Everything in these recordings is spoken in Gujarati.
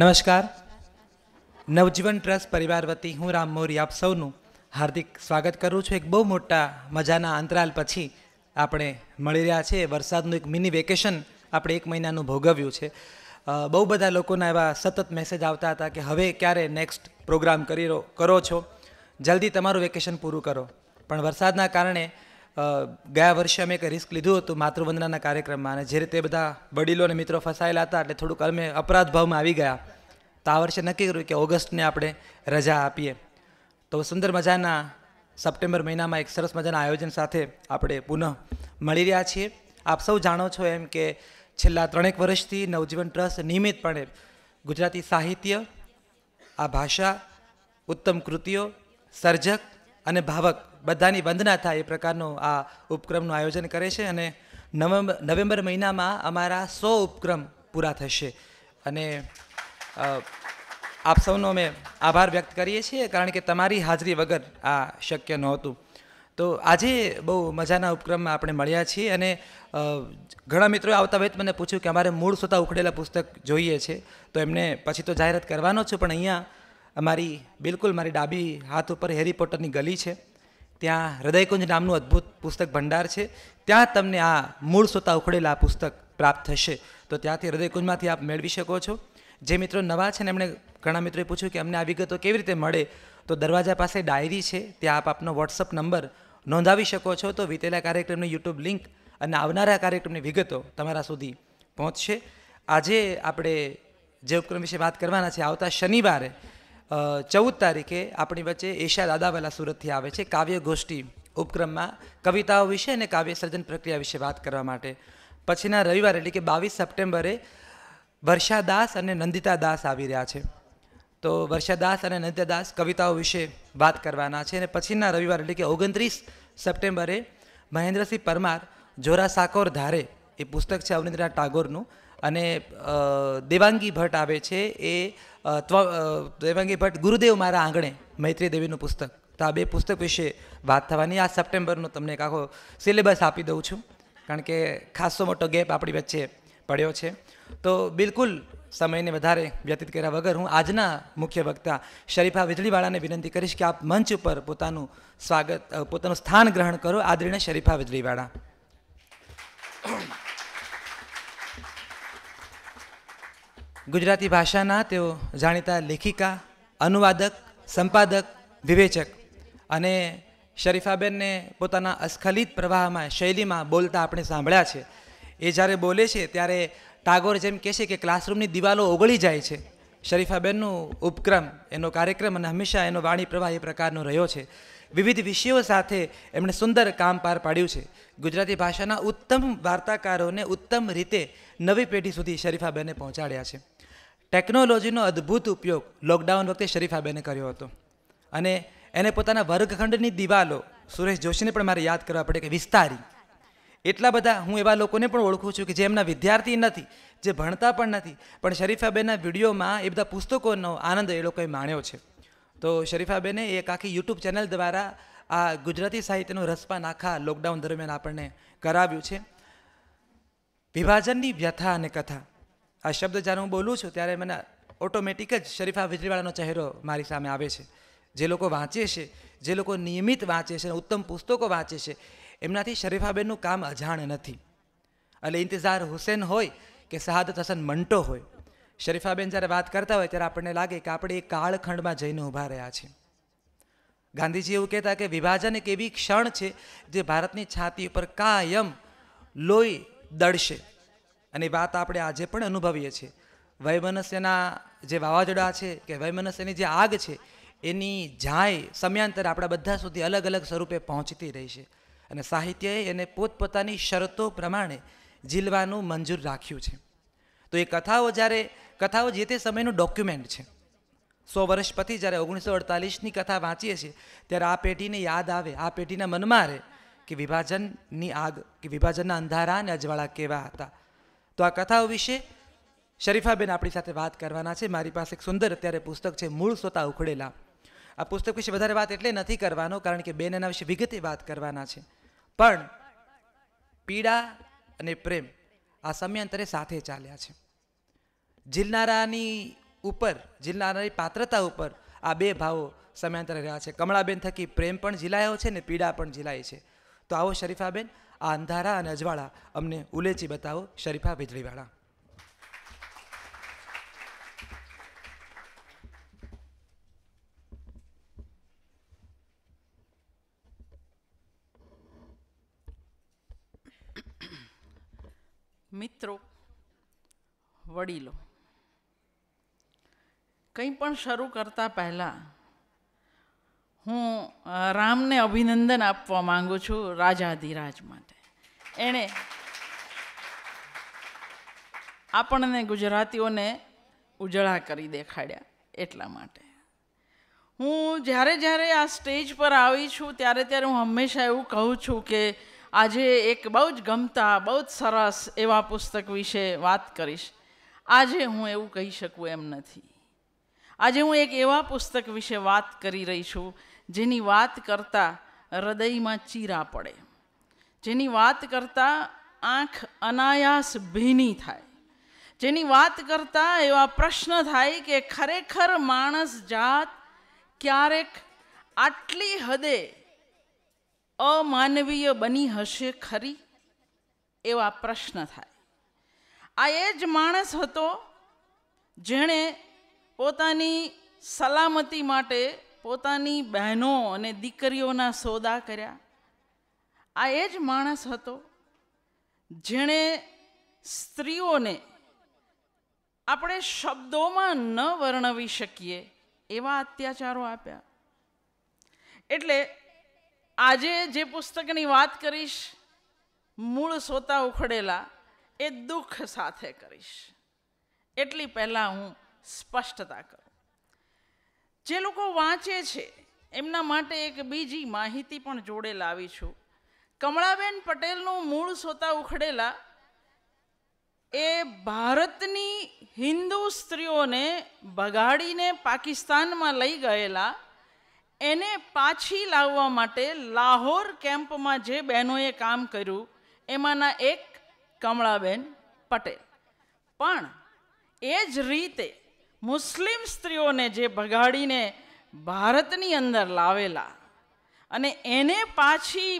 નમસ્કાર નવજીવન ટ્રસ્ટ પરિવાર વતી હું રામ મોરી આપ સૌનું હાર્દિક સ્વાગત કરું છું એક બહુ મોટા મજાના અંતરાલ પછી આપણે મળી રહ્યા છે વરસાદનું એક મિની વેકેશન આપણે એક મહિનાનું ભોગવ્યું છે બહુ બધા લોકોના એવા સતત મેસેજ આવતા હતા કે હવે ક્યારે નેક્સ્ટ પ્રોગ્રામ કરી કરો છો જલ્દી તમારું વેકેશન પૂરું કરો પણ વરસાદના કારણે ગયા વર્ષે અમે એક રિસ્ક લીધું હતું માતૃવંદનાના કાર્યક્રમમાં અને જે રીતે બધા વડીલો અને મિત્રો ફસાયેલા હતા એટલે થોડુંક અમે અપરાધ ભાવમાં આવી ગયા તો આ વર્ષે નક્કી કર્યું કે ઓગસ્ટને આપણે રજા આપીએ તો સુંદર મજાના સપ્ટેમ્બર મહિનામાં એક સરસ મજાના આયોજન સાથે આપણે પુનઃ મળી રહ્યા છીએ આપ સૌ જાણો છો એમ કે છેલ્લા ત્રણેક વર્ષથી નવજીવન ટ્રસ્ટ નિયમિતપણે ગુજરાતી સાહિત્ય આ ભાષા ઉત્તમ કૃતિઓ સર્જક અને ભાવક બધાની વંદના થાય એ પ્રકારનું આ ઉપક્રમનું આયોજન કરે છે અને નવેમ્બર નવેમ્બર મહિનામાં અમારા સો ઉપક્રમ પૂરા થશે અને આપ સૌનો અમે આભાર વ્યક્ત કરીએ છીએ કારણ કે તમારી હાજરી વગર આ શક્ય નહોતું તો આજે બહુ મજાના ઉપક્રમમાં આપણે મળ્યા છીએ અને ઘણા મિત્રોએ આવતા વેત મને પૂછ્યું કે અમારે મૂળ સ્વતા ઉખડેલા પુસ્તક જોઈએ છે તો એમને પછી તો જાહેરાત કરવાનો છું પણ અહીંયા અમારી બિલકુલ મારી ડાબી હાથ ઉપર હેરી પોટરની ગલી છે ત્યાં હૃદયકુંજ નામનું અદ્ભુત પુસ્તક ભંડાર છે ત્યાં તમને આ મૂળ સોતા ઉખડેલા આ પુસ્તક પ્રાપ્ત થશે તો ત્યાંથી હૃદયકુંજમાંથી આપ મેળવી શકો છો જે મિત્રો નવા છે ને એમણે ઘણા મિત્રોએ પૂછ્યું કે અમને આ વિગતો કેવી રીતે મળે તો દરવાજા પાસે ડાયરી છે ત્યાં આપ આપનો વોટ્સઅપ નંબર નોંધાવી શકો છો તો વિતેલા કાર્યક્રમની યુટ્યુબ લિંક અને આવનારા કાર્યક્રમની વિગતો તમારા સુધી પહોંચશે આજે આપણે જે ઉપક્રમ વિશે વાત કરવાના છે આવતા શનિવારે ચૌદ તારીખે આપણી વચ્ચે એશિયા દાદાવાલા સુરતથી આવે છે કાવ્ય ગોષ્ઠી ઉપક્રમમાં કવિતાઓ વિશે અને કાવ્ય સર્જન પ્રક્રિયા વિશે વાત કરવા માટે પછીના રવિવારે એટલે કે બાવીસ સપ્ટેમ્બરે વર્ષા દાસ અને નંદિતા દાસ આવી રહ્યા છે તો વર્ષા દાસ અને નંદિતા દાસ કવિતાઓ વિશે વાત કરવાના છે અને પછીના રવિવાર એટલે કે ઓગણત્રીસ સપ્ટેમ્બરે મહેન્દ્રસિંહ પરમાર જોરા સાકોર ધારે એ પુસ્તક છે અવનીન્દ્રનાથ ટાગોરનું અને દેવાંગી ભટ્ટ આવે છે એ દેવાંગી ભટ્ટ ગુરુદેવ મારા આંગણે મૈત્રી દેવીનું પુસ્તક તો આ બે પુસ્તક વિશે વાત થવાની આ સપ્ટેમ્બરનો તમને એક આખો સિલેબસ આપી દઉં છું કારણ કે ખાસો મોટો ગેપ આપણી વચ્ચે પડ્યો છે તો બિલકુલ સમયને વધારે વ્યતીત કર્યા વગર હું આજના મુખ્ય વક્તા શરીફા વીજળીવાળાને વિનંતી કરીશ કે આપ મંચ ઉપર પોતાનું સ્વાગત પોતાનું સ્થાન ગ્રહણ કરો આદરીને શરીફા વીજળીવાળા ગુજરાતી ભાષાના તેઓ જાણીતા લેખિકા અનુવાદક સંપાદક વિવેચક અને શરીફાબેનને પોતાના અસ્ખલિત પ્રવાહમાં શૈલીમાં બોલતા આપણે સાંભળ્યા છે એ જ્યારે બોલે છે ત્યારે ટાગોર જેમ કહે છે કે ક્લાસરૂમની દિવાલો ઓગળી જાય છે શરીફાબેનનું ઉપક્રમ એનો કાર્યક્રમ અને હંમેશા એનો વાણી પ્રવાહ એ પ્રકારનો રહ્યો છે વિવિધ વિષયો સાથે એમણે સુંદર કામ પાર પાડ્યું છે ગુજરાતી ભાષાના ઉત્તમ વાર્તાકારોને ઉત્તમ રીતે નવી પેઢી સુધી શરીફાબેને પહોંચાડ્યા છે ટેકનોલોજીનો અદ્ભુત ઉપયોગ લોકડાઉન વખતે શરીફાબેને કર્યો હતો અને એને પોતાના વર્ગખંડની દિવાલો સુરેશ જોશીને પણ મારે યાદ કરવા પડે કે વિસ્તારી એટલા બધા હું એવા લોકોને પણ ઓળખું છું કે જે એમના વિદ્યાર્થી નથી જે ભણતા પણ નથી પણ શરીફાબેનના વિડીયોમાં એ બધા પુસ્તકોનો આનંદ એ લોકોએ માણ્યો છે તો શરીફાબેને એક આખી યુટ્યુબ ચેનલ દ્વારા આ ગુજરાતી સાહિત્યનો રસપાન આખા લોકડાઉન દરમિયાન આપણને કરાવ્યું છે વિભાજનની વ્યથા અને કથા આ શબ્દ જ્યારે હું બોલું છું ત્યારે મને ઓટોમેટિક જ શરીફા વીજળીવાળાનો ચહેરો મારી સામે આવે છે જે લોકો વાંચે છે જે લોકો નિયમિત વાંચે છે ઉત્તમ પુસ્તકો વાંચે છે એમનાથી શરીફાબેનનું કામ અજાણ નથી એટલે ઇંતઝાર હુસેન હોય કે શહાદત હસન મંટો હોય શરીફાબેન જ્યારે વાત કરતા હોય ત્યારે આપણને લાગે કે આપણે એ કાળખંડમાં જઈને ઊભા રહ્યા છે ગાંધીજી એવું કહેતા કે વિભાજન એક એવી ક્ષણ છે જે ભારતની છાતી ઉપર કાયમ લોહી દળશે અને વાત આપણે આજે પણ અનુભવીએ છીએ વયમનસ્યના જે વાવાઝોડા છે કે વયમનસ્યની જે આગ છે એની જાય સમયાંતરે આપણા બધા સુધી અલગ અલગ સ્વરૂપે પહોંચતી રહી છે અને સાહિત્યએ એને પોતપોતાની શરતો પ્રમાણે ઝીલવાનું મંજૂર રાખ્યું છે તો એ કથાઓ જ્યારે કથાઓ જે તે સમયનું ડોક્યુમેન્ટ છે સો વર્ષ પછી જ્યારે ઓગણીસો અડતાલીસની કથા વાંચીએ છીએ ત્યારે આ પેઢીને યાદ આવે આ પેઢીના મનમાં રહે કે વિભાજનની આગ કે વિભાજનના અંધારા અને અજવાળા કેવા હતા તો આ કથાઓ વિશે શરીફાબેન આપણી સાથે વાત કરવાના છે મારી પાસે એક સુંદર અત્યારે પુસ્તક છે મૂળ સ્વતા ઉખડેલા આ પુસ્તક વિશે વધારે વાત એટલે નથી કરવાનો કારણ કે બેન એના વિશે વિગતે વાત કરવાના છે પણ પીડા અને પ્રેમ આ સમયાંતરે સાથે ચાલ્યા છે ઝીલનારાની ઉપર ઝીલનારાની પાત્રતા ઉપર આ બે ભાવો સમયાંતરે રહ્યા છે કમળાબેન થકી પ્રેમ પણ ઝીલાયો છે ને પીડા પણ ઝીલાય છે તો આવો શરીફાબેન આ અંધારા અને અજવાળા અમને ઉલેચી બતાવો શરીફા વીજળીવાળા મિત્રો વડીલો કંઈ પણ શરૂ કરતા પહેલાં હું રામને અભિનંદન આપવા માગું છું રાજાધિરાજ માટે એણે આપણને ગુજરાતીઓને ઉજળા કરી દેખાડ્યા એટલા માટે હું જ્યારે જ્યારે આ સ્ટેજ પર આવી છું ત્યારે ત્યારે હું હંમેશા એવું કહું છું કે આજે એક બહુ જ ગમતા બહુ જ સરસ એવા પુસ્તક વિશે વાત કરીશ આજે હું એવું કહી શકું એમ નથી આજે હું એક એવા પુસ્તક વિશે વાત કરી રહી છું જેની વાત કરતાં હૃદયમાં ચીરા પડે જેની વાત કરતાં આંખ અનાયાસ ભીની થાય જેની વાત કરતાં એવા પ્રશ્ન થાય કે ખરેખર માણસ જાત ક્યારેક આટલી હદે અમાનવીય બની હશે ખરી એવા પ્રશ્ન થાય આ એ જ માણસ હતો જેણે પોતાની સલામતી માટે પોતાની બહેનો અને દીકરીઓના સોદા કર્યા આ એ જ માણસ હતો જેણે સ્ત્રીઓને આપણે શબ્દોમાં ન વર્ણવી શકીએ એવા અત્યાચારો આપ્યા એટલે આજે જે પુસ્તકની વાત કરીશ મૂળ સોતા ઉખડેલા એ દુઃખ સાથે કરીશ એટલી પહેલાં હું સ્પષ્ટતા કરું જે લોકો વાંચે છે એમના માટે એક બીજી માહિતી પણ જોડે લાવી છું કમળાબેન પટેલનું મૂળ સોતા ઉખડેલા એ ભારતની હિન્દુ સ્ત્રીઓને બગાડીને પાકિસ્તાનમાં લઈ ગયેલા એને પાછી લાવવા માટે લાહોર કેમ્પમાં જે બહેનોએ કામ કર્યું એમાંના એક કમળાબેન પટેલ પણ એ જ રીતે મુસ્લિમ સ્ત્રીઓને જે ભગાડીને ભારતની અંદર લાવેલા અને એને પાછી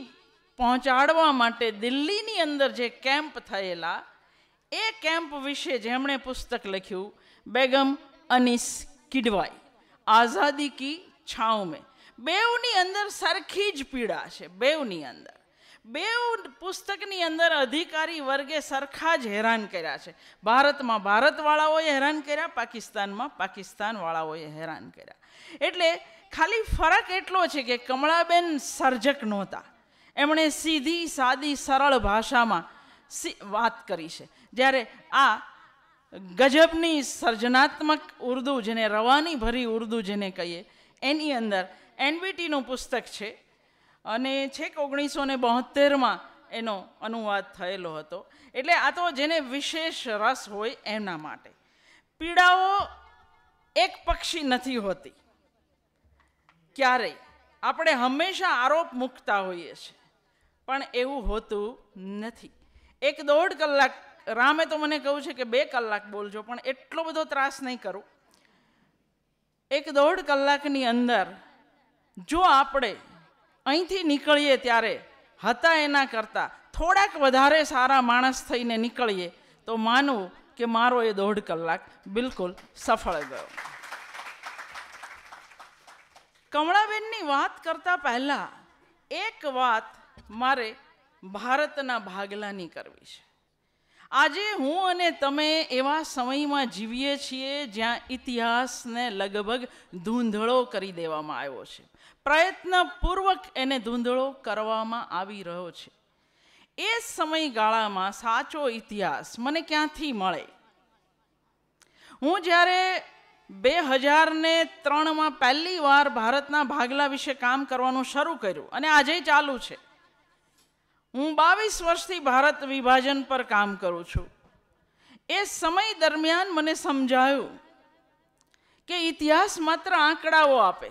પહોંચાડવા માટે દિલ્હીની અંદર જે કેમ્પ થયેલા એ કેમ્પ વિશે જેમણે પુસ્તક લખ્યું બેગમ અનીસ કિડવાઈ આઝાદી કી છાઉ મેં બેવની અંદર સરખી જ પીડા છે બેઉની અંદર બેઉ પુસ્તકની અંદર અધિકારી વર્ગે સરખા જ હેરાન કર્યા છે ભારતમાં ભારતવાળાઓએ હેરાન કર્યા પાકિસ્તાનમાં પાકિસ્તાનવાળાઓએ હેરાન કર્યા એટલે ખાલી ફરક એટલો છે કે કમળાબેન સર્જક નહોતા એમણે સીધી સાદી સરળ ભાષામાં વાત કરી છે જ્યારે આ ગજબની સર્જનાત્મક ઉર્દુ જેને રવાની ભરી ઉર્દુ જેને કહીએ એની અંદર એનવીટીનું પુસ્તક છે અને છેક ઓગણીસો ને બોતેરમાં એનો અનુવાદ થયેલો હતો એટલે આ તો જેને વિશેષ રસ હોય એના માટે પીડાઓ એક પક્ષી નથી હોતી ક્યારેય આપણે હંમેશા આરોપ મૂકતા હોઈએ છીએ પણ એવું હોતું નથી એક દોઢ કલાક રામે તો મને કહ્યું છે કે બે કલાક બોલજો પણ એટલો બધો ત્રાસ નહીં કરું એક દોઢ કલાકની અંદર જો આપણે અહીંથી નીકળીએ ત્યારે હતા એના કરતાં થોડાક વધારે સારા માણસ થઈને નીકળીએ તો માનવું કે મારો એ દોઢ કલાક બિલકુલ સફળ ગયો કમળાબેનની વાત કરતાં પહેલાં એક વાત મારે ભારતના ભાગલાની કરવી છે આજે હું અને તમે એવા સમયમાં જીવીએ છીએ જ્યાં ઇતિહાસને લગભગ ધૂંધળો કરી દેવામાં આવ્યો છે પ્રયત્નપૂર્વક એને ધૂંધળો કરવામાં આવી રહ્યો છે એ સમયગાળામાં સાચો ઇતિહાસ મને ક્યાંથી મળે હું જ્યારે બે હજારને ત્રણમાં પહેલી વાર ભારતના ભાગલા વિશે કામ કરવાનું શરૂ કર્યું અને આજે ચાલુ છે હું બાવીસ વર્ષથી ભારત વિભાજન પર કામ કરું છું એ સમય દરમિયાન મને સમજાયું કે ઇતિહાસ માત્ર આંકડાઓ આપે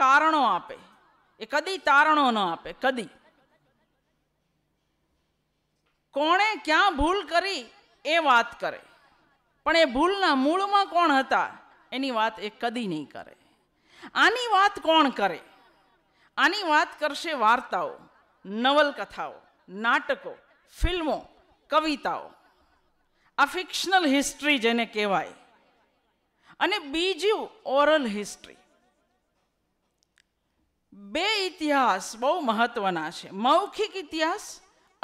કારણો આપે એ કદી તારણો ન આપે કદી કોણે ક્યાં ભૂલ કરી એ વાત કરે પણ એ ભૂલના મૂળમાં કોણ હતા એની વાત એ કદી નહીં કરે આની વાત કોણ કરે આની વાત કરશે વાર્તાઓ નવલકથાઓ નાટકો ફિલ્મો કવિતાઓ આ ફિક્શનલ હિસ્ટ્રી જેને કહેવાય અને બીજું ઓરલ હિસ્ટ્રી બે ઇતિહાસ બહુ મહત્વના છે મૌખિક ઇતિહાસ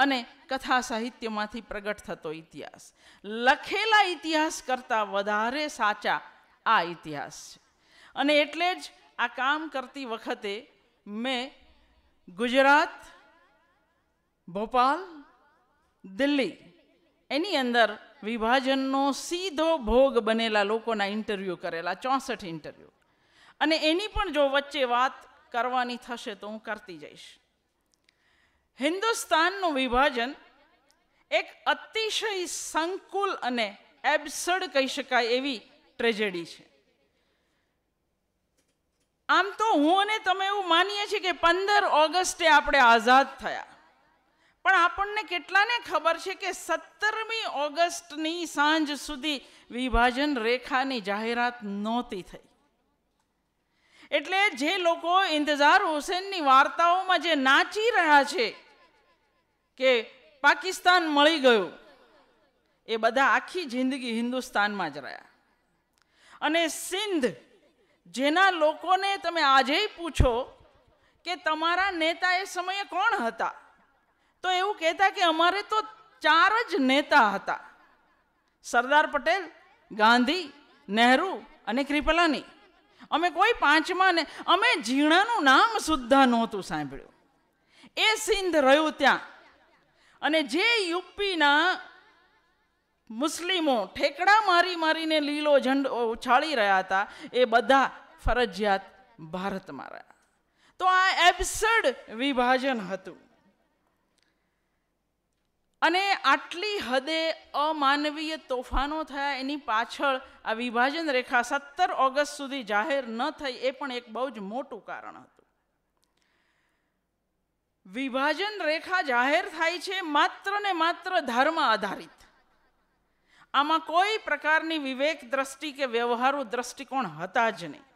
અને કથા સાહિત્યમાંથી પ્રગટ થતો ઇતિહાસ લખેલા ઇતિહાસ કરતાં વધારે સાચા આ ઇતિહાસ છે અને એટલે જ આ કામ કરતી વખતે મેં ગુજરાત ભોપાલ દિલ્હી એની અંદર વિભાજનનો સીધો ભોગ બનેલા લોકોના ઇન્ટરવ્યૂ કરેલા ચોસઠ ઇન્ટરવ્યૂ અને એની પણ જો વચ્ચે વાત કરવાની થશે તો હું કરતી જઈશ હિન્દુસ્તાનનું વિભાજન એક અતિશય સંકુલ અને એબસર્ડ કહી શકાય એવી ટ્રેજેડી છે આમ તો હું અને તમે એવું માનીએ છીએ કે પંદર ઓગસ્ટે આપણે આઝાદ થયા પણ આપણને કેટલાને ખબર છે કે સત્તરમી ઓગસ્ટની સાંજ સુધી વિભાજન રેખાની જાહેરાત નહોતી થઈ એટલે જે લોકો ઇંતજાર હુસેનની વાર્તાઓમાં જે નાચી રહ્યા છે કે પાકિસ્તાન મળી ગયું એ બધા આખી જિંદગી હિન્દુસ્તાનમાં જ રહ્યા અને સિંધ જેના લોકોને તમે આજે પૂછો કે તમારા નેતા એ સમયે કોણ હતા તો એવું કહેતા કે અમારે તો ચાર જ નેતા હતા સરદાર પટેલ ગાંધી નહેરુ અને કૃપલાની અમે કોઈ પાંચમા ને અમે ઝીણાનું નામ સુદ્ધા નહોતું સાંભળ્યું એ સિંધ રહ્યું ત્યાં અને જે યુપીના મુસ્લિમો ઠેકડા મારી મારીને લીલો ઝંડો ઉછાળી રહ્યા હતા એ બધા ફરજિયાત ભારતમાં રહ્યા તો આ એબ્સર્ડ વિભાજન હતું અને આટલી હદે અમાનવીય તોફાનો થયા એની પાછળ આ વિભાજન રેખા સત્તર ઓગસ્ટ સુધી જાહેર ન થઈ એ પણ એક બહુ જ મોટું કારણ હતું વિભાજન રેખા જાહેર થાય છે માત્ર ને માત્ર ધર્મ આધારિત આમાં કોઈ પ્રકારની વિવેક દ્રષ્ટિ કે વ્યવહારુ દ્રષ્ટિકોણ હતા જ નહીં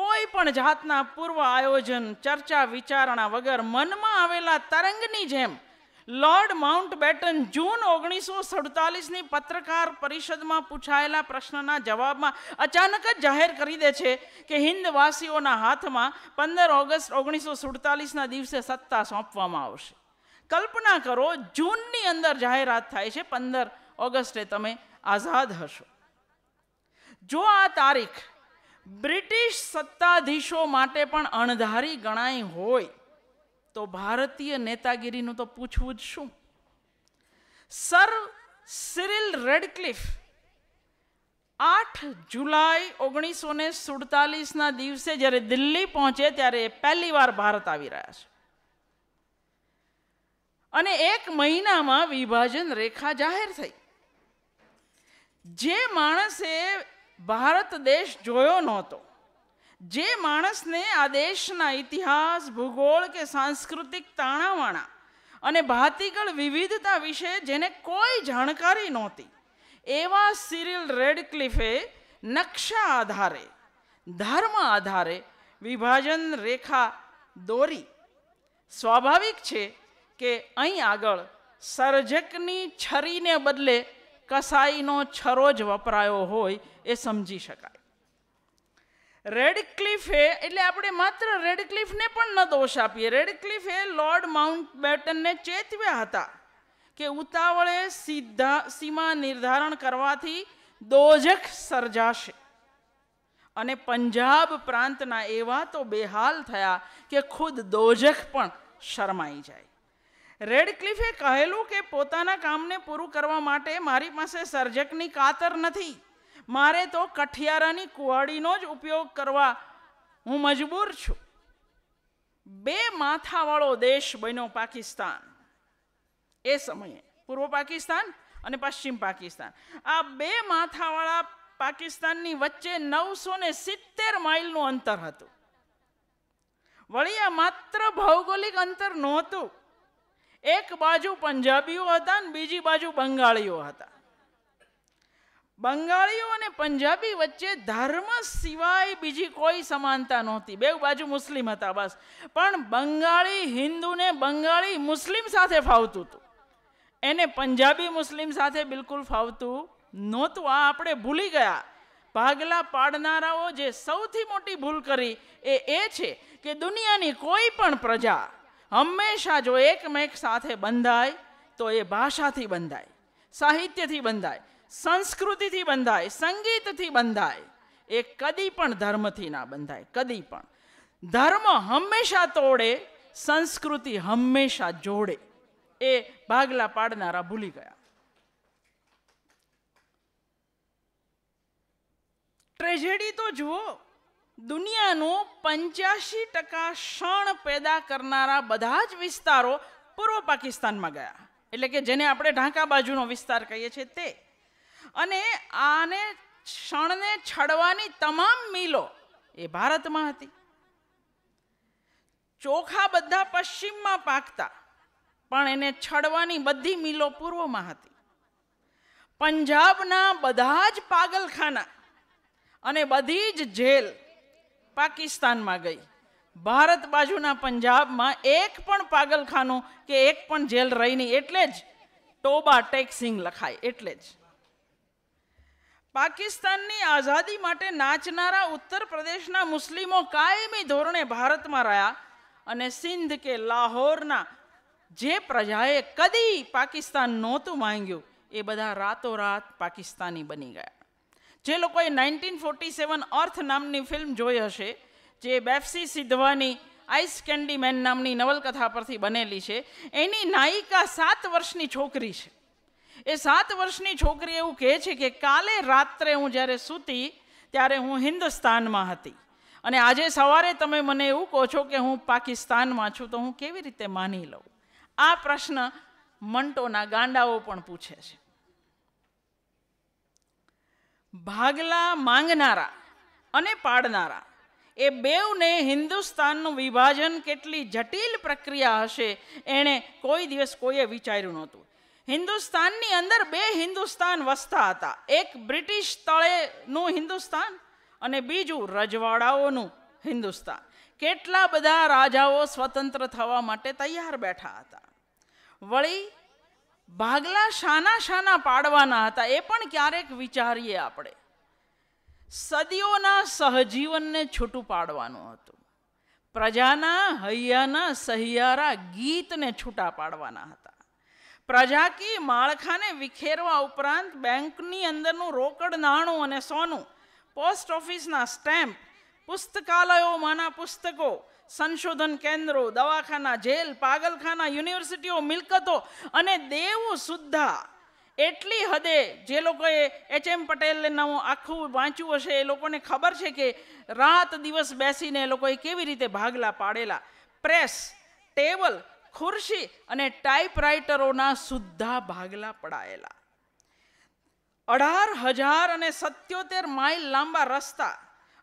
કોઈ પણ જાતના પૂર્વ આયોજન ચર્ચા વિચારણા વગર મનમાં આવેલા તરંગની જેમ લોર્ડ માઉન્ટ બેટન જૂન ઓગણીસો સડતાલીસની પત્રકાર પરિષદમાં પૂછાયેલા પ્રશ્નના જવાબમાં અચાનક જ જાહેર કરી દે છે કે હિન્દવાસીઓના હાથમાં પંદર ઓગસ્ટ ઓગણીસો સુડતાલીસના દિવસે સત્તા સોંપવામાં આવશે કલ્પના કરો જૂનની અંદર જાહેરાત થાય છે પંદર ઓગસ્ટે તમે આઝાદ હશો જો આ તારીખ બ્રિટિશ સત્તાધીશો માટે પણ અણધારી ગણાય હોય તો ભારતીય નેતાગીરીનું તો પૂછવું જ શું સર સિરિલ રેડક્લિફ આઠ જુલાઈ ઓગણીસો ને સુડતાલીસના દિવસે જ્યારે દિલ્હી પહોંચે ત્યારે એ પહેલી વાર ભારત આવી રહ્યા છે અને એક મહિનામાં વિભાજન રેખા જાહેર થઈ જે માણસે ભારત દેશ જોયો નહોતો જે માણસને આ દેશના ઇતિહાસ ભૂગોળ કે સાંસ્કૃતિક તાણાવાણા અને ભાતીગળ વિવિધતા વિશે જેને કોઈ જાણકારી નહોતી એવા સિરિલ રેડક્લિફે નકશા આધારે ધર્મ આધારે વિભાજન રેખા દોરી સ્વાભાવિક છે કે અહીં આગળ સર્જકની છરીને બદલે કસાઈનો છરો જ વપરાયો હોય એ સમજી શકાય રેડક્લિફે એટલે આપણે માત્ર રેડક્લિફને પણ ન દોષ આપીએ રેડક્લિફે લોર્ડ માઉન્ટ બેટનને ચેતવ્યા હતા કે ઉતાવળે સીધા સીમા નિર્ધારણ કરવાથી દોજખ સર્જાશે અને પંજાબ પ્રાંતના એવા તો બેહાલ થયા કે ખુદ દોજખ પણ શરમાઈ જાય રેડક્લિફે કહેલું કે પોતાના કામને પૂરું કરવા માટે મારી પાસે સર્જકની કાતર નથી મારે તો કઠિયારાની કુવાડીનો જ ઉપયોગ કરવા હું મજબૂર છું બે માથાવાળો દેશ બન્યો પાકિસ્તાન એ સમયે પૂર્વ પાકિસ્તાન અને પશ્ચિમ પાકિસ્તાન આ બે માથાવાળા પાકિસ્તાનની વચ્ચે નવસો ને સિત્તેર માઇલનું અંતર હતું વળી આ માત્ર ભૌગોલિક અંતર નહોતું એક બાજુ પંજાબીઓ હતા ને બીજી બાજુ બંગાળીઓ હતા બંગાળીઓ અને પંજાબી વચ્ચે ધર્મ સિવાય બીજી કોઈ સમાનતા નહોતી બે બાજુ મુસ્લિમ હતા બસ પણ બંગાળી હિન્દુને બંગાળી મુસ્લિમ સાથે ફાવતું હતું એને પંજાબી મુસ્લિમ સાથે બિલકુલ ફાવતું નહોતું આ આપણે ભૂલી ગયા ભાગલા પાડનારાઓ જે સૌથી મોટી ભૂલ કરી એ એ છે કે દુનિયાની કોઈ પણ પ્રજા હંમેશા જો એકમેક સાથે બંધાય તો એ ભાષાથી બંધાય સાહિત્યથી બંધાય સંસ્કૃતિથી બંધાય સંગીતથી બંધાય એ કદી પણ ધર્મથી ના બંધાય કદી પણ ધર્મ હંમેશા તોડે સંસ્કૃતિ હંમેશા જોડે એ ભાગલા પાડનારા ભૂલી ગયા ટ્રેજેડી તો જુઓ દુનિયાનો પંચ્યાસી ટકા ક્ષણ પેદા કરનારા બધા જ વિસ્તારો પૂર્વ પાકિસ્તાનમાં ગયા એટલે કે જેને આપણે ઢાંકા બાજુનો વિસ્તાર કહીએ છીએ તે અને આને ક્ષણને છડવાની તમામ મિલો એ ભારતમાં હતી ચોખા બધા પશ્ચિમમાં પાકતા પણ એને છડવાની બધી મિલો પૂર્વમાં હતી પંજાબના બધા જ પાગલખાના અને બધી જ જેલ પાકિસ્તાનમાં ગઈ ભારત બાજુના પંજાબમાં એક પણ પાગલખાનું કે એક પણ જેલ રહી નહીં એટલે જ ટોબા ટેક્સિંગ લખાય એટલે જ પાકિસ્તાનની આઝાદી માટે નાચનારા ઉત્તર પ્રદેશના મુસ્લિમો કાયમી ધોરણે ભારતમાં રહ્યા અને સિંધ કે લાહોરના જે પ્રજાએ કદી પાકિસ્તાન નહોતું માંગ્યું એ બધા રાતોરાત પાકિસ્તાની બની ગયા જે લોકોએ નાઇન્ટીન ફોર્ટી સેવન અર્થ નામની ફિલ્મ જોઈ હશે જે બેફસી સિદ્ધવાની આઈસ કેન્ડી મેન નામની નવલકથા પરથી બનેલી છે એની નાયિકા સાત વર્ષની છોકરી છે એ સાત વર્ષની છોકરી એવું કહે છે કે કાલે રાત્રે હું જ્યારે સૂતી ત્યારે હું હિન્દુસ્તાનમાં હતી અને આજે સવારે તમે મને એવું કહો છો કે હું પાકિસ્તાનમાં છું તો હું કેવી રીતે માની લઉં આ પ્રશ્ન મંટોના ગાંડાઓ પણ પૂછે છે ભાગલા માંગનારા અને પાડનારા એ બેઉને હિન્દુસ્તાનનું વિભાજન કેટલી જટિલ પ્રક્રિયા હશે એણે કોઈ દિવસ કોઈએ વિચાર્યું નહોતું હિન્દુસ્તાનની અંદર બે હિન્દુસ્તાન વસતા હતા એક બ્રિટિશ તળેનું હિન્દુસ્તાન અને બીજું રજવાડાઓનું હિન્દુસ્તાન કેટલા બધા રાજાઓ સ્વતંત્ર થવા માટે તૈયાર બેઠા હતા વળી ભાગલા શાના શાના પાડવાના હતા એ પણ ક્યારેક વિચારીએ આપણે સદીઓના સહજીવનને છૂટું પાડવાનું હતું પ્રજાના હૈયાના સહિયારા ગીતને છૂટા પાડવાના હતા પ્રજાકી માળખાને વિખેરવા ઉપરાંત બેંકની અંદરનું રોકડ નાણું અને સોનું પોસ્ટ ઓફિસના સ્ટેમ્પ પુસ્તકાલયોમાંના પુસ્તકો સંશોધન કેન્દ્રો દવાખાના જેલ પાગલખાના યુનિવર્સિટીઓ મિલકતો અને દેવું સુદ્ધા એટલી હદે જે લોકોએ એચ એમ પટેલનું આખું વાંચ્યું હશે એ લોકોને ખબર છે કે રાત દિવસ બેસીને એ લોકોએ કેવી રીતે ભાગલા પાડેલા પ્રેસ ટેબલ ખુરશી અને ટાઈપરાઇટરોના સુદ્ધા ભાગલા પડાયેલા અઢાર હજાર અને સત્યોતેર માઇલ લાંબા રસ્તા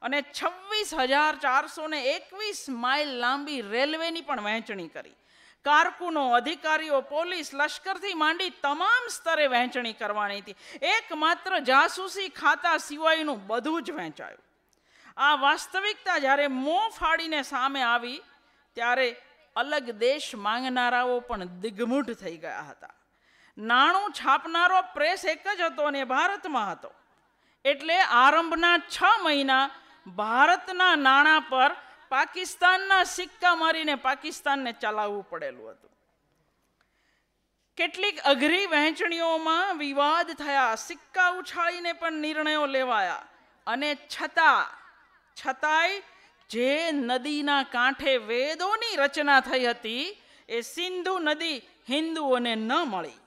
અને છવ્વીસ હજાર ચારસો ને એકવીસ માઇલ લાંબી રેલવેની પણ વહેંચણી કરી કારકુનો અધિકારીઓ પોલીસ લશ્કરથી માંડી તમામ સ્તરે વહેંચણી કરવાની હતી એકમાત્ર જાસૂસી ખાતા સિવાયનું બધું જ વહેંચાયું આ વાસ્તવિકતા જ્યારે મોં ફાડીને સામે આવી ત્યારે અલગ દેશ માંગનારાઓ પણ દિગ્મૂઢ થઈ ગયા હતા નાણું છાપનારો પ્રેસ એક જ હતો અને ભારતમાં હતો એટલે આરંભના છ મહિના ભારતના નાણાં પર પાકિસ્તાનના સિક્કા મારીને પાકિસ્તાનને ચલાવવું પડેલું હતું કેટલીક અઘરી વહેંચણીઓમાં વિવાદ થયા સિક્કા ઉછાળીને પણ નિર્ણયો લેવાયા અને છતાં છતાંય જે નદીના કાંઠે વેદોની રચના થઈ હતી એ સિંધુ નદી હિન્દુઓને ન મળી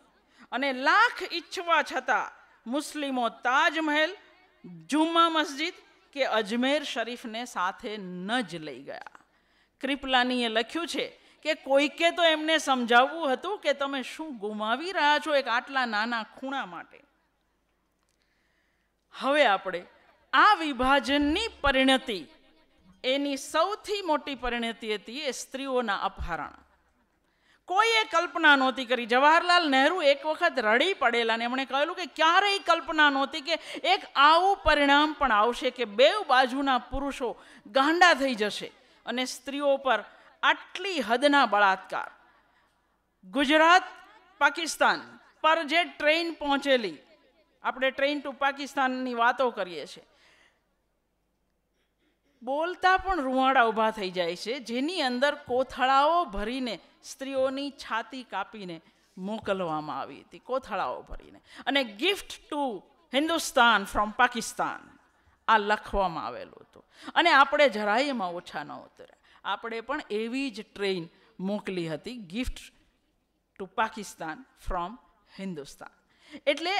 અને લાખ ઈચ્છવા છતાં મુસ્લિમો તાજમહેલ જુમ્મા મસ્જિદ કે અજમેર શરીફને સાથે ન જ લઈ ગયા ક્રિપલાનીએ લખ્યું છે કે કોઈકે તો એમને સમજાવવું હતું કે તમે શું ગુમાવી રહ્યા છો એક આટલા નાના ખૂણા માટે હવે આપણે આ વિભાજનની પરિણતિ એની સૌથી મોટી પરિણતિ હતી એ સ્ત્રીઓના અપહરણ કોઈએ કલ્પના નહોતી કરી જવાહરલાલ નહેરુ એક વખત રડી પડેલા ને એમણે કહેલું કે ક્યારેય કલ્પના નહોતી કે એક આવું પરિણામ પણ આવશે કે બે બાજુના પુરુષો ગાંડા થઈ જશે અને સ્ત્રીઓ પર આટલી હદના બળાત્કાર ગુજરાત પાકિસ્તાન પર જે ટ્રેન પહોંચેલી આપણે ટ્રેન ટુ પાકિસ્તાનની વાતો કરીએ છીએ બોલતા પણ રૂવાડા ઊભા થઈ જાય છે જેની અંદર કોથળાઓ ભરીને સ્ત્રીઓની છાતી કાપીને મોકલવામાં આવી હતી કોથળાઓ ભરીને અને gift to Hindustan from Pakistan આ લખવામાં આવેલું હતું અને આપણે જરાય એમાં ઓછા ન ઉતર્યા આપણે પણ એવી જ ટ્રેન મોકલી હતી gift to Pakistan from Hindustan એટલે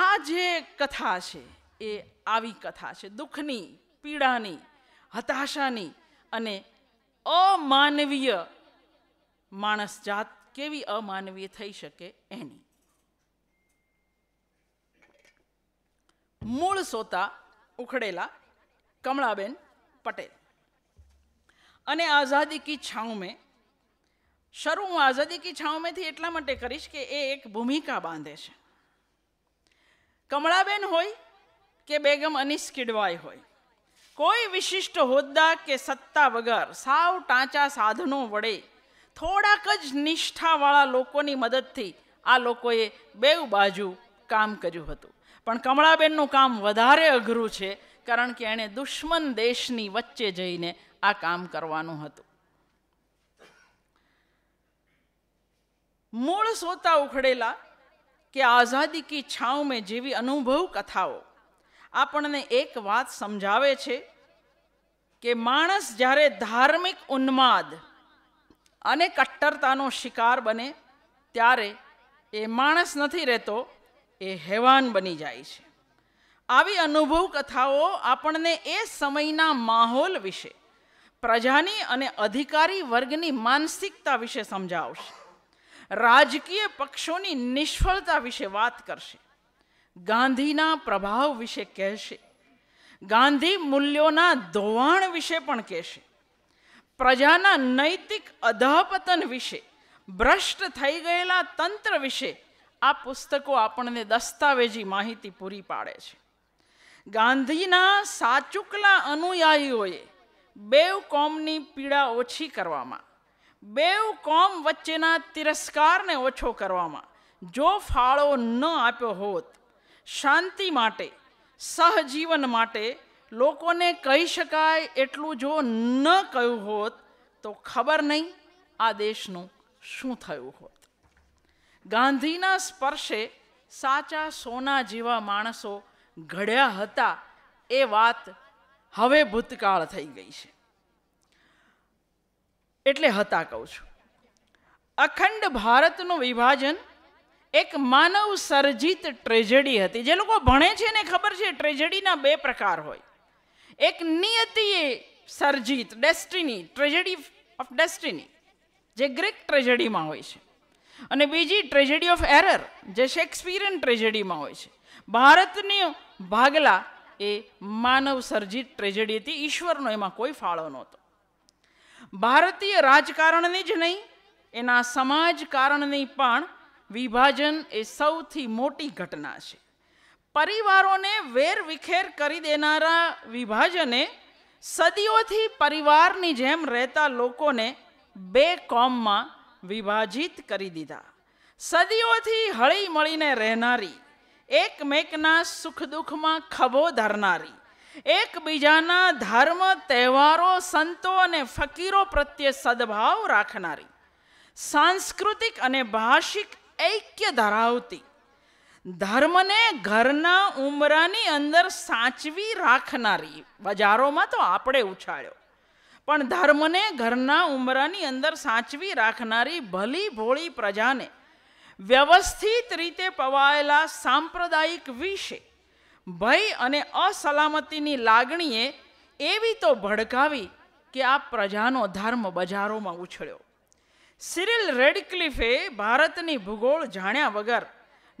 આ જે કથા છે એ આવી કથા છે દુઃખની પીડાની હતાશાની અને અમાનવીય માણસ જાત કેવી અમાનવીય થઈ શકે એની મૂળ સોતા ઉખડેલા કમળાબેન પટેલ અને આઝાદી કી છાંવ મેં શરૂ હું આઝાદી કી છાંવ મેંથી એટલા માટે કરીશ કે એ એક ભૂમિકા બાંધે છે કમળાબેન હોય કે બેગમ અનિષ્કિડવાય હોય કોઈ વિશિષ્ટ હોદ્દા કે સત્તા વગર સાવ ટાંચા સાધનો વડે થોડાક જ નિષ્ઠાવાળા લોકોની મદદથી આ લોકોએ બેઉ બાજુ કામ કર્યું હતું પણ કમળાબેનનું કામ વધારે અઘરું છે કારણ કે એણે દુશ્મન દેશની વચ્ચે જઈને આ કામ કરવાનું હતું મૂળ સોતા ઉખડેલા કે આઝાદી કી છાંવ મેં જેવી અનુભવ કથાઓ આપણને એક વાત સમજાવે છે કે માણસ જ્યારે ધાર્મિક ઉન્માદ અને કટ્ટરતાનો શિકાર બને ત્યારે એ માણસ નથી રહેતો એ હેવાન બની જાય છે આવી અનુભવ કથાઓ આપણને એ સમયના માહોલ વિશે પ્રજાની અને અધિકારી વર્ગની માનસિકતા વિશે સમજાવશે રાજકીય પક્ષોની નિષ્ફળતા વિશે વાત કરશે ગાંધીના પ્રભાવ વિશે કહેશે ગાંધી મૂલ્યોના ધોવાણ વિશે પણ કહેશે પ્રજાના નૈતિક અધહપતન વિશે ભ્રષ્ટ થઈ ગયેલા તંત્ર વિશે આ પુસ્તકો આપણને દસ્તાવેજી માહિતી પૂરી પાડે છે ગાંધીના સાચુકલા અનુયાયીઓએ બેવ કોમની પીડા ઓછી કરવામાં બેવ કોમ વચ્ચેના તિરસ્કારને ઓછો કરવામાં જો ફાળો ન આપ્યો હોત શાંતિ માટે સહજીવન માટે લોકોને કહી શકાય એટલું જો ન કહ્યું હોત તો ખબર નહીં આ દેશનું શું થયું હોત ગાંધીના સ્પર્શે સાચા સોના જેવા માણસો ઘડ્યા હતા એ વાત હવે ભૂતકાળ થઈ ગઈ છે એટલે હતા કહું છું અખંડ ભારતનું વિભાજન એક માનવ સર્જિત ટ્રેજેડી હતી જે લોકો ભણે છે ને ખબર છે ટ્રેજેડીના બે પ્રકાર હોય એક નિયતિએ સર્જિત ડેસ્ટિની ટ્રેજેડી ઓફ ડેસ્ટિની જે ગ્રીક ટ્રેજેડીમાં હોય છે અને બીજી ટ્રેજેડી ઓફ એરર જે શેક્સપિયરન ટ્રેજેડીમાં હોય છે ભારતની ભાગલા એ માનવ સર્જિત ટ્રેજેડી હતી ઈશ્વરનો એમાં કોઈ ફાળો નહોતો ભારતીય રાજકારણની જ નહીં એના સમાજકારણની પણ વિભાજન એ સૌથી મોટી ઘટના છે પરિવારોને વેર વિખેર કરી દેનારા વિભાજને સદીઓથી પરિવારની જેમ રહેતા લોકોને બે કોમમાં વિભાજિત કરી દીધા સદીઓથી હળી મળીને રહેનારી એકમેકના સુખ દુઃખમાં ખભો ધરનારી એકબીજાના ધર્મ તહેવારો સંતો અને ફકીરો પ્રત્યે સદભાવ રાખનારી સાંસ્કૃતિક અને ભાષિક ઐક્ય ધરાવતી ધર્મને ઘરના ઉમરાની અંદર સાચવી રાખનારી બજારોમાં તો આપણે ઉછાળ્યો પણ ધર્મને ઘરના ઉંમરાની અંદર સાચવી રાખનારી ભલી ભોળી પ્રજાને વ્યવસ્થિત રીતે પવાયેલા સાંપ્રદાયિક વિશે ભય અને અસલામતીની લાગણીએ એવી તો ભડકાવી કે આ પ્રજાનો ધર્મ બજારોમાં ઉછળ્યો સિરિલ રેડક્લિફે ભારતની ભૂગોળ જાણ્યા વગર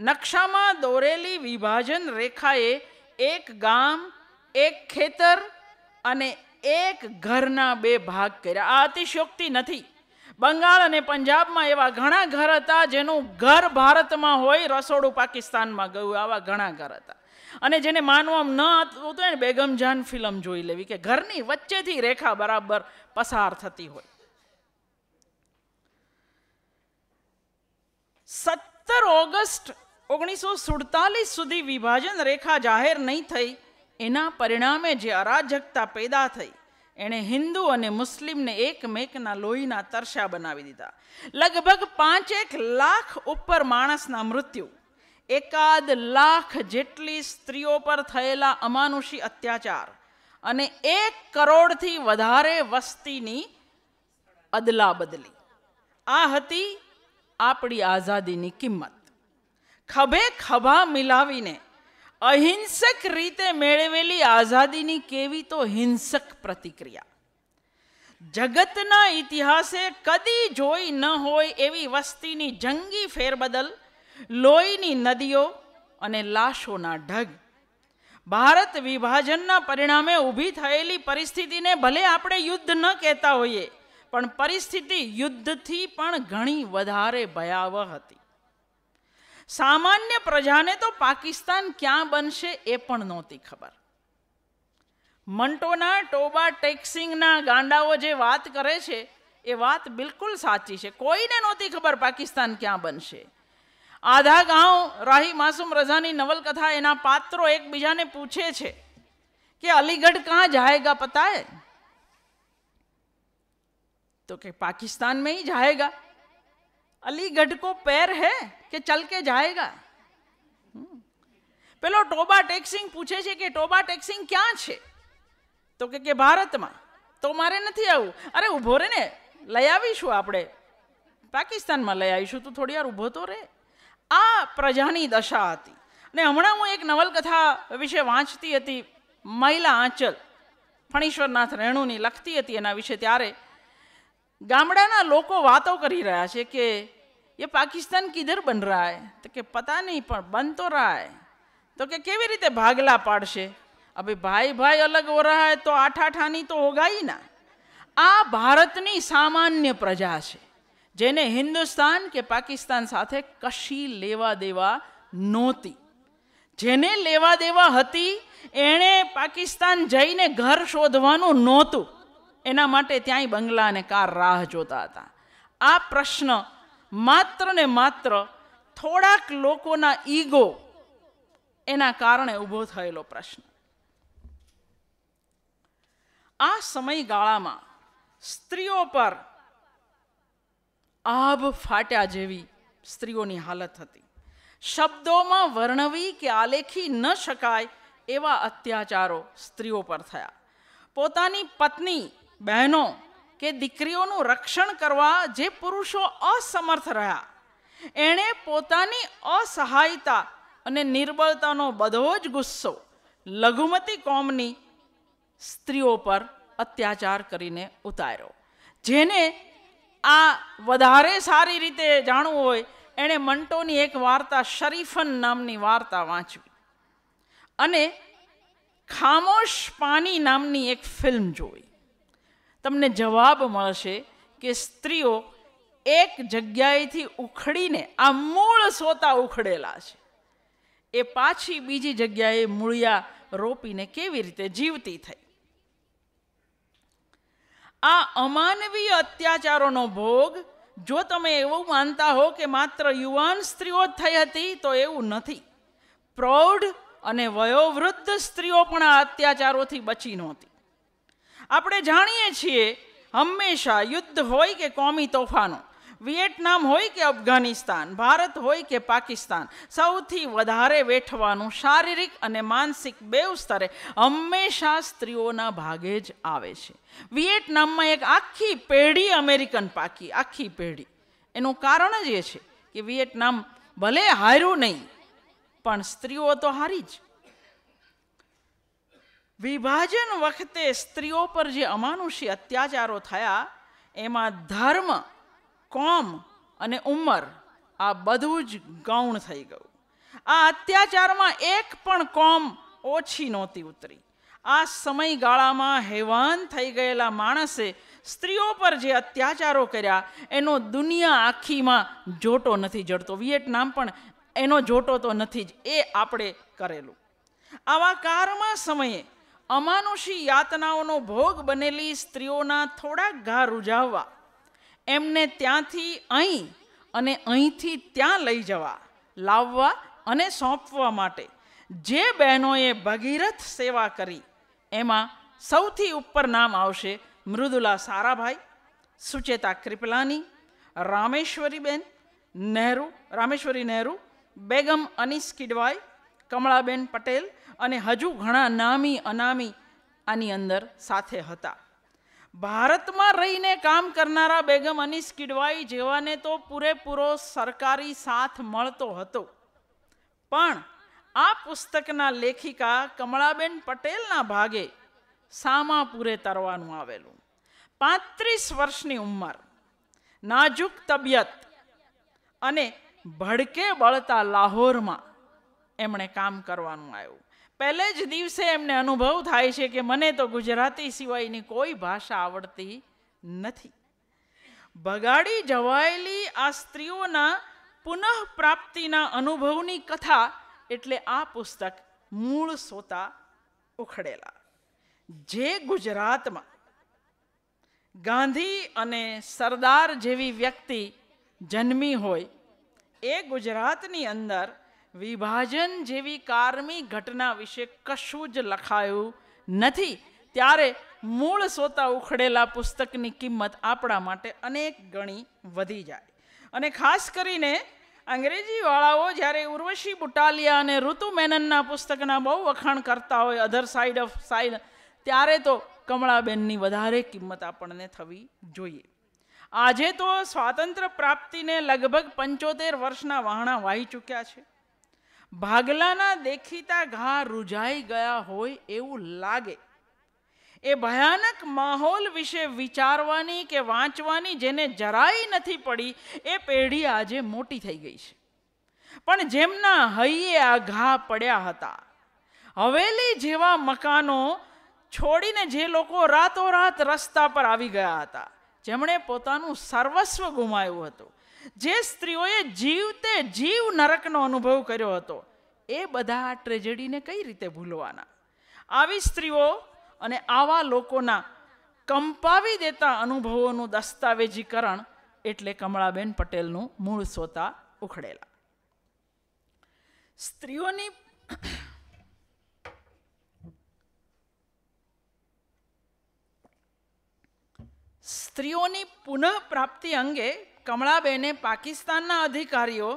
નકશામાં દોરેલી વિભાજન રેખાએ એક ગામ એક ખેતર અને એક ઘરના બે ભાગ કર્યા આ અતિશયોક્તિ નથી બંગાળ અને પંજાબમાં એવા ઘણા ઘર હતા જેનું ઘર ભારતમાં હોય રસોડું પાકિસ્તાનમાં ગયું આવા ઘણા ઘર હતા અને જેને માનવામાં ન આવતું હતું ને બેગમજાન ફિલ્મ જોઈ લેવી કે ઘરની વચ્ચેથી રેખા બરાબર પસાર થતી હોય સત્તર ઓગસ્ટ ઓગણીસો સુડતાલીસ સુધી વિભાજન રેખા જાહેર નહીં થઈ એના પરિણામે જે અરાજકતા પેદા થઈ એણે હિન્દુ અને મુસ્લિમને એકમેકના લોહીના તરશા બનાવી દીધા લગભગ પાંચેક લાખ ઉપર માણસના મૃત્યુ એકાદ લાખ જેટલી સ્ત્રીઓ પર થયેલા અમાનુષી અત્યાચાર અને એક કરોડથી વધારે વસ્તીની અદલાબદલી આ હતી આપણી આઝાદીની કિંમત ખભે ખભા મિલાવીને અહિંસક રીતે મેળવેલી આઝાદીની કેવી તો હિંસક પ્રતિક્રિયા જગતના ઇતિહાસે કદી જોઈ ન હોય એવી વસ્તીની જંગી ફેરબદલ લોહીની નદીઓ અને લાશોના ઢગ ભારત વિભાજનના પરિણામે ઊભી થયેલી પરિસ્થિતિને ભલે આપણે યુદ્ધ ન કહેતા હોઈએ પણ પરિસ્થિતિ યુદ્ધથી પણ ઘણી વધારે ભયાવહ હતી સામાન્ય પ્રજાને તો પાકિસ્તાન ક્યાં બનશે એ પણ નહોતી ખબર મંટોના ટોબા ટેક્સિંગના ગાંડાઓ જે વાત કરે છે એ વાત બિલકુલ સાચી છે કોઈને નહોતી ખબર પાકિસ્તાન ક્યાં બનશે આધા ગાંવ રાહી માસુમ રઝાની નવલકથા એના પાત્રો એકબીજાને પૂછે છે કે અલીગઢ કાં જાયગા પતા तो कि पाकिस्तान में ही जाएगा अलीगढ़ को पैर है કે ચલ કે જાયગા પેલો ટોબા ટેક્સિંગ પૂછે છે કે ટોબા ટેક્સિંગ ક્યાં છે તો કે કે ભારતમાં તો મારે નથી આવું અરે ઊભો રે ને લઈ આવીશું આપણે પાકિસ્તાનમાં લઈ આવીશું તું થોડી વાર ઊભો તો રે આ પ્રજાની દશા હતી અને હમણાં હું એક નવલકથા વિશે વાંચતી હતી મહિલા આંચલ ફણીશ્વરનાથ રેણુની લખતી હતી એના વિશે ત્યારે गामड़ा लोग बातों कर रहा है कि ये पाकिस्तान किधर बन रहा है तो कि पता नहीं पर बन तो रहा है तो कि केवी रीते भागला पाड़शे अभी भाई भाई अलग हो रहा है तो आठा ठानी तो होगा ही ना આ ભારતની સામાન્ય પ્રજા છે જેને હિન્દુસ્તાન કે પાકિસ્તાન સાથે કશી લેવા દેવા નહોતી જેને લેવા દેવા હતી એણે પાકિસ્તાન જઈને ઘર શોધવાનું નહોતું એના માટે ત્યાંય બંગલા અને કાર રાહ જોતા હતા આ પ્રશ્ન માત્ર ને માત્ર થોડાક લોકોના ઈગો એના કારણે ઊભો થયેલો પ્રશ્ન આ સમયગાળામાં સ્ત્રીઓ પર આભ ફાટ્યા જેવી સ્ત્રીઓની હાલત હતી શબ્દોમાં વર્ણવી કે આલેખી ન શકાય એવા અત્યાચારો સ્ત્રીઓ પર થયા પોતાની પત્ની બહેનો કે દીકરીઓનું રક્ષણ કરવા જે પુરુષો અસમર્થ રહ્યા એણે પોતાની અસહાયતા અને નિર્બળતાનો બધો જ ગુસ્સો લઘુમતી કોમની સ્ત્રીઓ પર અત્યાચાર કરીને ઉતાર્યો જેને આ વધારે સારી રીતે જાણવું હોય એણે મંટોની એક વાર્તા શરીફન નામની વાર્તા વાંચવી અને ખામોશ પાની નામની એક ફિલ્મ જોઈ તમને જવાબ મળશે કે સ્ત્રીઓ એક જગ્યાએથી ઉખડીને આ મૂળ સોતા ઉખડેલા છે એ પાછી બીજી જગ્યાએ મૂળિયા રોપીને કેવી રીતે જીવતી થઈ આ અમાનવીય અત્યાચારોનો ભોગ જો તમે એવું માનતા હો કે માત્ર યુવાન સ્ત્રીઓ જ થઈ હતી તો એવું નથી પ્રૌઢ અને વયોવૃદ્ધ સ્ત્રીઓ પણ આ અત્યાચારોથી બચી નહોતી આપણે જાણીએ છીએ હંમેશા યુદ્ધ હોય કે કોમી તોફાનો વિયેટનામ હોય કે અફઘાનિસ્તાન ભારત હોય કે પાકિસ્તાન સૌથી વધારે વેઠવાનું શારીરિક અને માનસિક બેવ સ્તરે હંમેશા સ્ત્રીઓના ભાગે જ આવે છે વિયેટનામમાં એક આખી પેઢી અમેરિકન પાકી આખી પેઢી એનું કારણ જ એ છે કે વિયેટનામ ભલે હાર્યું નહીં પણ સ્ત્રીઓ તો હારી જ વિભાજન વખતે સ્ત્રીઓ પર જે અમાનુષી અત્યાચારો થયા એમાં ધર્મ કોમ અને ઉંમર આ બધું જ ગૌણ થઈ ગયું આ અત્યાચારમાં એક પણ કોમ ઓછી નહોતી ઉતરી આ સમયગાળામાં હેવાન થઈ ગયેલા માણસે સ્ત્રીઓ પર જે અત્યાચારો કર્યા એનો દુનિયા આખીમાં જોટો નથી જડતો વિયેટનામ પણ એનો જોટો તો નથી જ એ આપણે કરેલું આવા કારમાં સમયે અમાનુષી યાતનાઓનો ભોગ બનેલી સ્ત્રીઓના થોડાક ઘા રૂજાવવા એમને ત્યાંથી અહીં અને અહીંથી ત્યાં લઈ જવા લાવવા અને સોંપવા માટે જે બહેનોએ ભગીરથ સેવા કરી એમાં સૌથી ઉપર નામ આવશે મૃદુલા સારાભાઈ સુચેતા કૃપલાની રામેશ્વરીબેન નહેરુ રામેશ્વરી નહેરુ બેગમ અનીસ કિડવાઈ કમળાબેન પટેલ અને હજુ ઘણા નામી અનામી આની અંદર સાથે હતા ભારતમાં રહીને કામ કરનારા બેગમ અનીસ કિડવાઈ જેવાને તો પૂરેપૂરો સરકારી સાથ મળતો હતો પણ આ પુસ્તકના લેખિકા કમળાબેન પટેલના ભાગે સામા પૂરે તરવાનું આવેલું પાંત્રીસ વર્ષની ઉંમર નાજુક તબિયત અને ભડકે બળતા લાહોરમાં એમણે કામ કરવાનું આવ્યું પહેલે જ દિવસે એમને અનુભવ થાય છે કે મને તો ગુજરાતી સિવાયની કોઈ ભાષા આવડતી નથી બગાડી જવાયેલી આ સ્ત્રીઓના પુનઃ પ્રાપ્તિના અનુભવની કથા એટલે આ પુસ્તક મૂળ સોતા ઉખડેલા જે ગુજરાતમાં ગાંધી અને સરદાર જેવી વ્યક્તિ જન્મી હોય એ ગુજરાતની અંદર વિભાજન જેવી કારમી ઘટના વિશે કશું જ લખાયું નથી ત્યારે મૂળ સોતા ઉખડેલા પુસ્તકની કિંમત આપણા માટે અનેક ગણી વધી જાય અને ખાસ કરીને અંગ્રેજીવાળાઓ જ્યારે ઉર્વશી બુટાલિયા અને ઋતુ મેનનના પુસ્તકના બહુ વખાણ કરતા હોય અધર સાઇડ ઓફ સાઇડ ત્યારે તો કમળાબેનની વધારે કિંમત આપણને થવી જોઈએ આજે તો સ્વાતંત્ર્ય પ્રાપ્તિને લગભગ પંચોતેર વર્ષના વહાણા વાહી ચૂક્યા છે ભાગલાના દેખીતા ઘા રૂજાઈ ગયા હોય એવું લાગે એ ભયાનક માહોલ વિશે વિચારવાની કે વાંચવાની જેને જરાય નથી પડી એ પેઢી આજે મોટી થઈ ગઈ છે પણ જેમના હૈયે આ ઘા પડ્યા હતા હવેલી જેવા મકાનો છોડીને જે લોકો રાતોરાત રસ્તા પર આવી ગયા હતા જેમણે પોતાનું સર્વસ્વ ગુમાવ્યું હતું જે સ્ત્રીઓએ જીવતે જીવ નરકનો અનુભવ કર્યો હતો એ બધા આ ટ્રેજેડીને કઈ રીતે ભૂલવાના આવી સ્ત્રીઓ અને આવા લોકોના કંપાવી દેતા અનુભવોનું દસ્તાવેજીકરણ એટલે કમળાબેન પટેલનું મૂળ સોતા ઉખડેલા સ્ત્રીઓની સ્ત્રીઓની પુનઃપ્રાપ્તિ અંગે કમળાબેને પાકિસ્તાનના અધિકારીઓ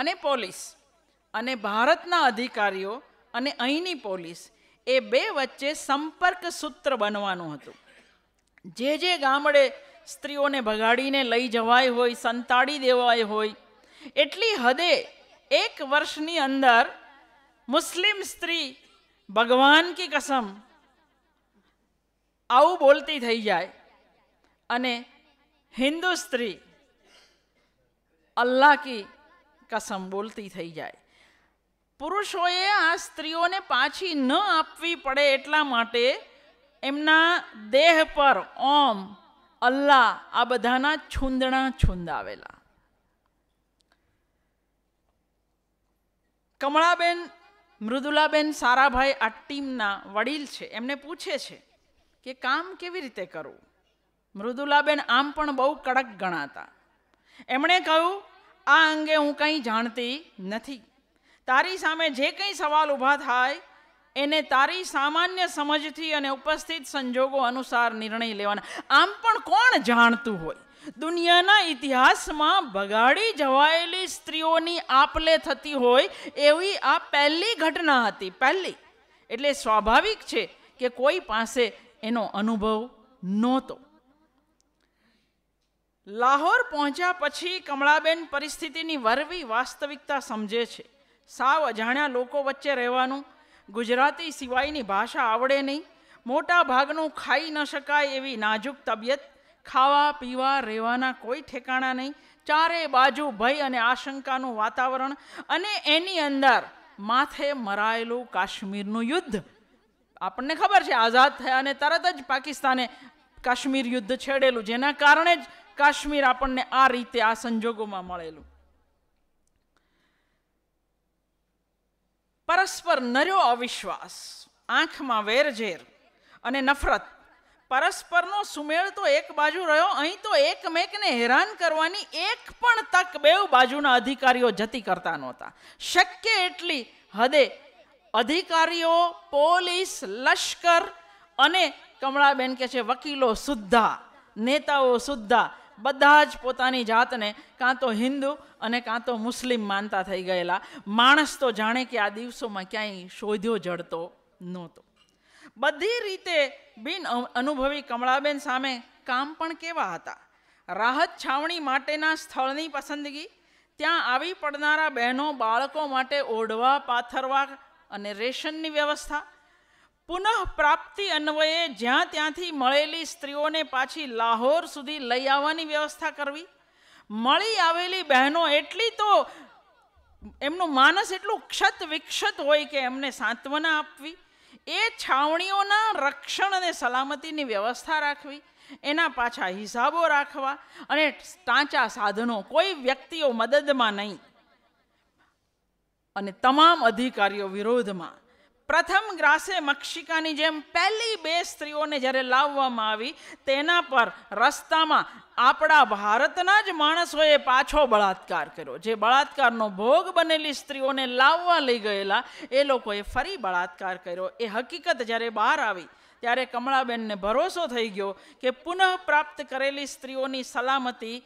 અને પોલીસ અને ભારતના અધિકારીઓ અને અહીંની પોલીસ એ બે વચ્ચે સંપર્ક સૂત્ર બનવાનું હતું જે જે ગામડે સ્ત્રીઓને ભગાડીને લઈ જવાય હોય સંતાડી દેવાય હોય એટલી હદે એક વર્ષની અંદર મુસ્લિમ સ્ત્રી ભગવાન કી કસમ આવું બોલતી થઈ જાય અને હિન્દુ સ્ત્રી અલ્લાહ કી કસમ બોલતી થઈ જાય પુરુષોએ આ સ્ત્રીઓને પાછી ન આપવી પડે એટલા માટે એમના દેહ પર ઓમ અલ્લાહ આ બધાના છુંદણા છુંદાવેલા કમળાબેન મૃદુલાબેન સારાભાઈ આ ટીમના વડીલ છે એમને પૂછે છે કે કામ કેવી રીતે કરવું મૃદુલાબેન આમ પણ બહુ કડક ગણાતા એમણે કહ્યું આ અંગે હું કંઈ જાણતી નથી તારી સામે જે કંઈ સવાલ ઊભા થાય એને તારી સામાન્ય સમજથી અને ઉપસ્થિત સંજોગો અનુસાર નિર્ણય લેવાના આમ પણ કોણ જાણતું હોય દુનિયાના ઇતિહાસમાં બગાડી જવાયેલી સ્ત્રીઓની આપલે થતી હોય એવી આ પહેલી ઘટના હતી પહેલી એટલે સ્વાભાવિક છે કે કોઈ પાસે એનો અનુભવ નહોતો લાહોર પહોંચ્યા પછી કમળાબેન પરિસ્થિતિની વરવી વાસ્તવિકતા સમજે છે સાવ અજાણ્યા લોકો વચ્ચે રહેવાનું ગુજરાતી સિવાયની ભાષા આવડે નહીં મોટા ભાગનું ખાઈ ન શકાય એવી નાજુક તબિયત ખાવા પીવા રહેવાના કોઈ ઠેકાણા નહીં ચારે બાજુ ભય અને આશંકાનું વાતાવરણ અને એની અંદર માથે મરાયેલું કાશ્મીરનું યુદ્ધ આપણને ખબર છે આઝાદ થયા અને તરત જ પાકિસ્તાને કાશ્મીર યુદ્ધ છેડેલું જેના કારણે જ કાશ્મીર આપણને આ રીતે આ સંજોગોમાં મળેલું પરસ્પર નર્યો અવિશ્વાસ આંખમાં વેરઝેર અને નફરત પરસ્પરનો સુમેળ તો એક બાજુ રહ્યો અહીં તો એકમેકને હેરાન કરવાની એક પણ તક બે બાજુના અધિકારીઓ જતી કરતા નહોતા શક્ય એટલી હદે અધિકારીઓ પોલીસ લશ્કર અને કમળાબેન કે છે વકીલો સુદ્ધા નેતાઓ સુદ્ધા બધા જ પોતાની જાતને કાં તો હિન્દુ અને કાં તો મુસ્લિમ માનતા થઈ ગયેલા માણસ તો જાણે કે આ દિવસોમાં ક્યાંય શોધ્યો જડતો નહોતો બધી રીતે બિન અનુભવી કમળાબેન સામે કામ પણ કેવા હતા રાહત છાવણી માટેના સ્થળની પસંદગી ત્યાં આવી પડનારા બહેનો બાળકો માટે ઓઢવા પાથરવા અને રેશનની વ્યવસ્થા પુનઃ પ્રાપ્તિ અન્વયે જ્યાં ત્યાંથી મળેલી સ્ત્રીઓને પાછી લાહોર સુધી લઈ આવવાની વ્યવસ્થા કરવી મળી આવેલી બહેનો એટલી તો એમનું માનસ એટલું ક્ષત વિક્ષત હોય કે એમને સાંત્વના આપવી એ છાવણીઓના રક્ષણ અને સલામતીની વ્યવસ્થા રાખવી એના પાછા હિસાબો રાખવા અને ટાંચા સાધનો કોઈ વ્યક્તિઓ મદદમાં નહીં અને તમામ અધિકારીઓ વિરોધમાં પ્રથમ ગ્રાસે મક્ષિકાની જેમ પહેલી બે સ્ત્રીઓને જ્યારે લાવવામાં આવી તેના પર રસ્તામાં આપણા ભારતના જ માણસોએ પાછો બળાત્કાર કર્યો જે બળાત્કારનો ભોગ બનેલી સ્ત્રીઓને લાવવા લઈ ગયેલા એ લોકોએ ફરી બળાત્કાર કર્યો એ હકીકત જ્યારે બહાર આવી ત્યારે કમળાબેનને ભરોસો થઈ ગયો કે પુનઃપ્રાપ્ત કરેલી સ્ત્રીઓની સલામતી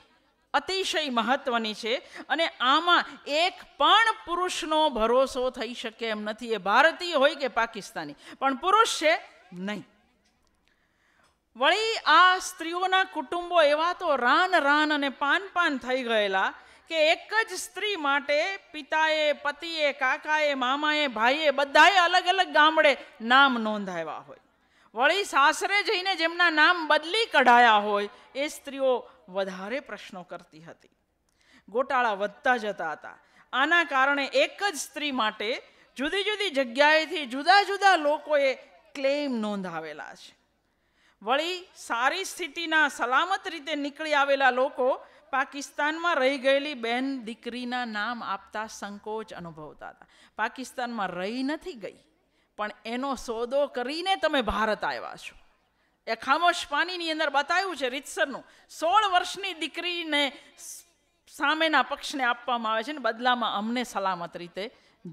અતિશય મહત્વની છે અને આમાં એક પણ પુરુષનો ભરોસો થઈ શકે એમ નથી એ ભારતીય હોય કે પાકિસ્તાની પણ પુરુષ છે નહીં વળી આ સ્ત્રીઓના કુટુંબો એવા તો રાન રાન અને પાન પાન થઈ ગયેલા કે એક જ સ્ત્રી માટે પિતાએ પતિએ કાકાએ મામાએ ભાઈએ બધાએ અલગ અલગ ગામડે નામ નોંધાવ્યા હોય વળી સાસરે જઈને જેમના નામ બદલી કઢાયા હોય એ સ્ત્રીઓ વધારે પ્રશ્નો કરતી હતી ગોટાળા વધતા જતા હતા આના કારણે એક જ સ્ત્રી માટે જુદી જુદી જગ્યાએથી જુદા જુદા લોકોએ ક્લેમ નોંધાવેલા છે વળી સારી સ્થિતિના સલામત રીતે નીકળી આવેલા લોકો પાકિસ્તાનમાં રહી ગયેલી બેન દીકરીના નામ આપતા સંકોચ અનુભવતા હતા પાકિસ્તાનમાં રહી નથી ગઈ પણ એનો સોદો કરીને તમે ભારત આવ્યા છો એ ખામોશ પાણીની અંદર બતાવ્યું છે રીતસરનું સોળ વર્ષની દીકરીને સામેના પક્ષને આપવામાં આવે છે ને બદલામાં અમને સલામત રીતે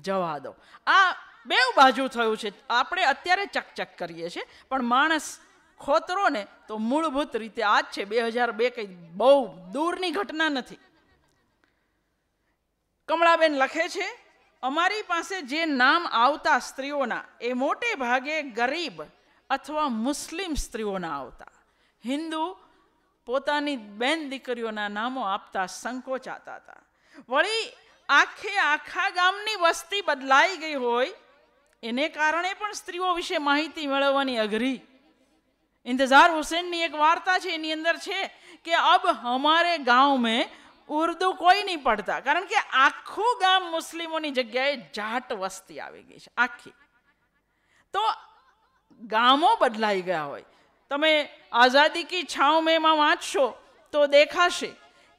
જવા દો આ બે બાજુ થયું છે આપણે અત્યારે ચકચક કરીએ છીએ પણ માણસ ખોતરો ને તો મૂળભૂત રીતે આ જ છે બે હજાર બે કંઈ બહુ દૂરની ઘટના નથી કમળાબેન લખે છે અમારી પાસે જે નામ આવતા સ્ત્રીઓના એ મોટે ભાગે ગરીબ અથવા મુસ્લિમ સ્ત્રીઓના આવતા હિન્દુ પોતાની બેન દીકરીઓના નામો આપતા સંકોચાતા હતા વળી આખે આખા ગામની વસ્તી બદલાઈ ગઈ હોય એને કારણે પણ સ્ત્રીઓ વિશે માહિતી મેળવવાની અઘરી ઇંતઝાર હુસેનની એક વાર્તા છે એની અંદર છે કે અબ હમારે ગામ મેં ઉર્દુ કોઈ નહીં પડતા કારણ કે આખું ગામ મુસ્લિમોની જગ્યાએ જાટ વસ્તી આવી ગઈ છે આખી તો ગામો બદલાઈ ગયા હોય તમે આઝાદી કી છાવ મેમાં વાંચશો તો દેખાશે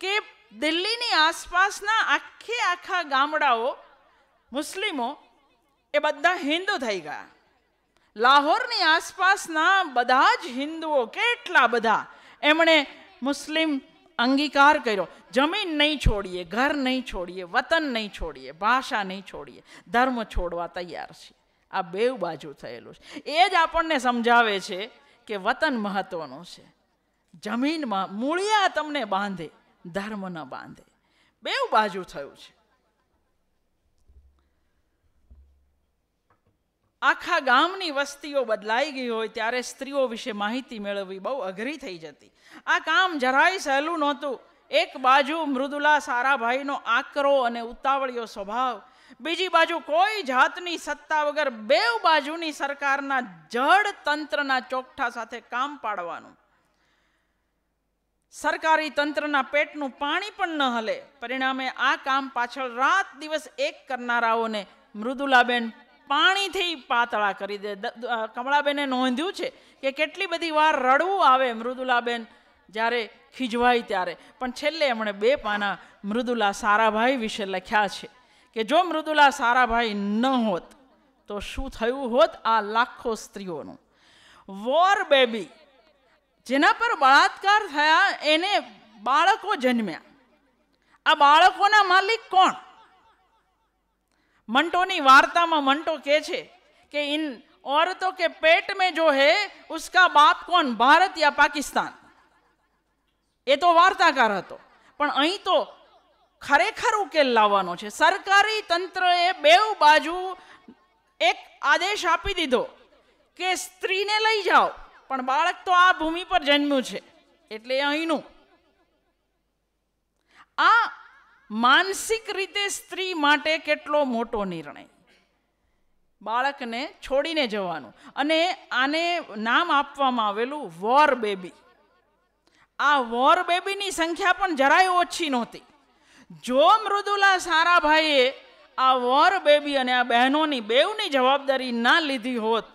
કે દિલ્હીની આસપાસના આખે આખા ગામડાઓ મુસ્લિમો એ બધા હિન્દુ થઈ ગયા લાહોરની આસપાસના બધા જ હિન્દુઓ કેટલા બધા એમણે મુસ્લિમ અંગીકાર કર્યો જમીન નહીં છોડીએ ઘર નહીં છોડીએ વતન નહીં છોડીએ ભાષા નહીં છોડીએ ધર્મ છોડવા તૈયાર છીએ આ બે બાજુ થયેલું છે એ જ આપણને સમજાવે છે કે વતન મહત્વનું છે જમીનમાં મૂળિયા તમને બાંધે ધર્મ ન બાંધે બે બાજુ થયું છે આખા ગામની વસ્તીઓ બદલાઈ ગઈ હોય ત્યારે સ્ત્રીઓ વિશે માહિતી મેળવવી બહુ અઘરી થઈ જતી આ કામ જરાય સહેલું નહોતું એક બાજુ મૃદુલા સારાભાઈનો આકરો અને ઉતાવળિયો સ્વભાવ બીજી બાજુ કોઈ જાતની સત્તા વગર બે બાજુની સરકારના જડ તંત્રના ચોકઠા સાથે કામ પાડવાનું સરકારી તંત્રના પેટનું પાણી પણ ન હલે પરિણામે આ કામ પાછળ રાત દિવસ એક કરનારાઓને મૃદુલાબેન પાણીથી પાતળા કરી દે કમળાબેને નોંધ્યું છે કે કેટલી બધી વાર રડવું આવે મૃદુલાબેન જ્યારે ખીજવાય ત્યારે પણ છેલ્લે એમણે બે પાના મૃદુલા સારાભાઈ વિશે લખ્યા છે કે જો મૃદુલા સારાભાઈ ન હોત તો શું થયું હોત આ લાખો સ્ત્રીઓનું વોર બેબી જેના પર બળાત્કાર થયા એને બાળકો જન્મ્યા આ બાળકોના માલિક કોણ मंटोनी વાર્તામાં में मंटो છે કે कि इन औरतों के पेट में जो है उसका बाप कौन भारत या એ તો વાર્તાકાર હતો પણ અહીં તો ખરેખર ઉકેલ લાવવાનો છે સરકારી તંત્રએ બેઉ બાજુ એક આદેશ આપી દીધો કે સ્ત્રીને લઈ જાઓ પણ બાળક તો આ ભૂમિ પર જન્મ્યું છે એટલે અહીંનું આ માનસિક રીતે સ્ત્રી માટે કેટલો મોટો નિર્ણય બાળકને છોડીને જવાનું અને આને નામ આપવામાં આવેલું વોર બેબી આ વોર બેબીની સંખ્યા પણ જરાય ઓછી નહોતી જો મૃદુલા સારાભાઈએ આ વોર બેબી અને આ બહેનોની બેવની જવાબદારી ના લીધી હોત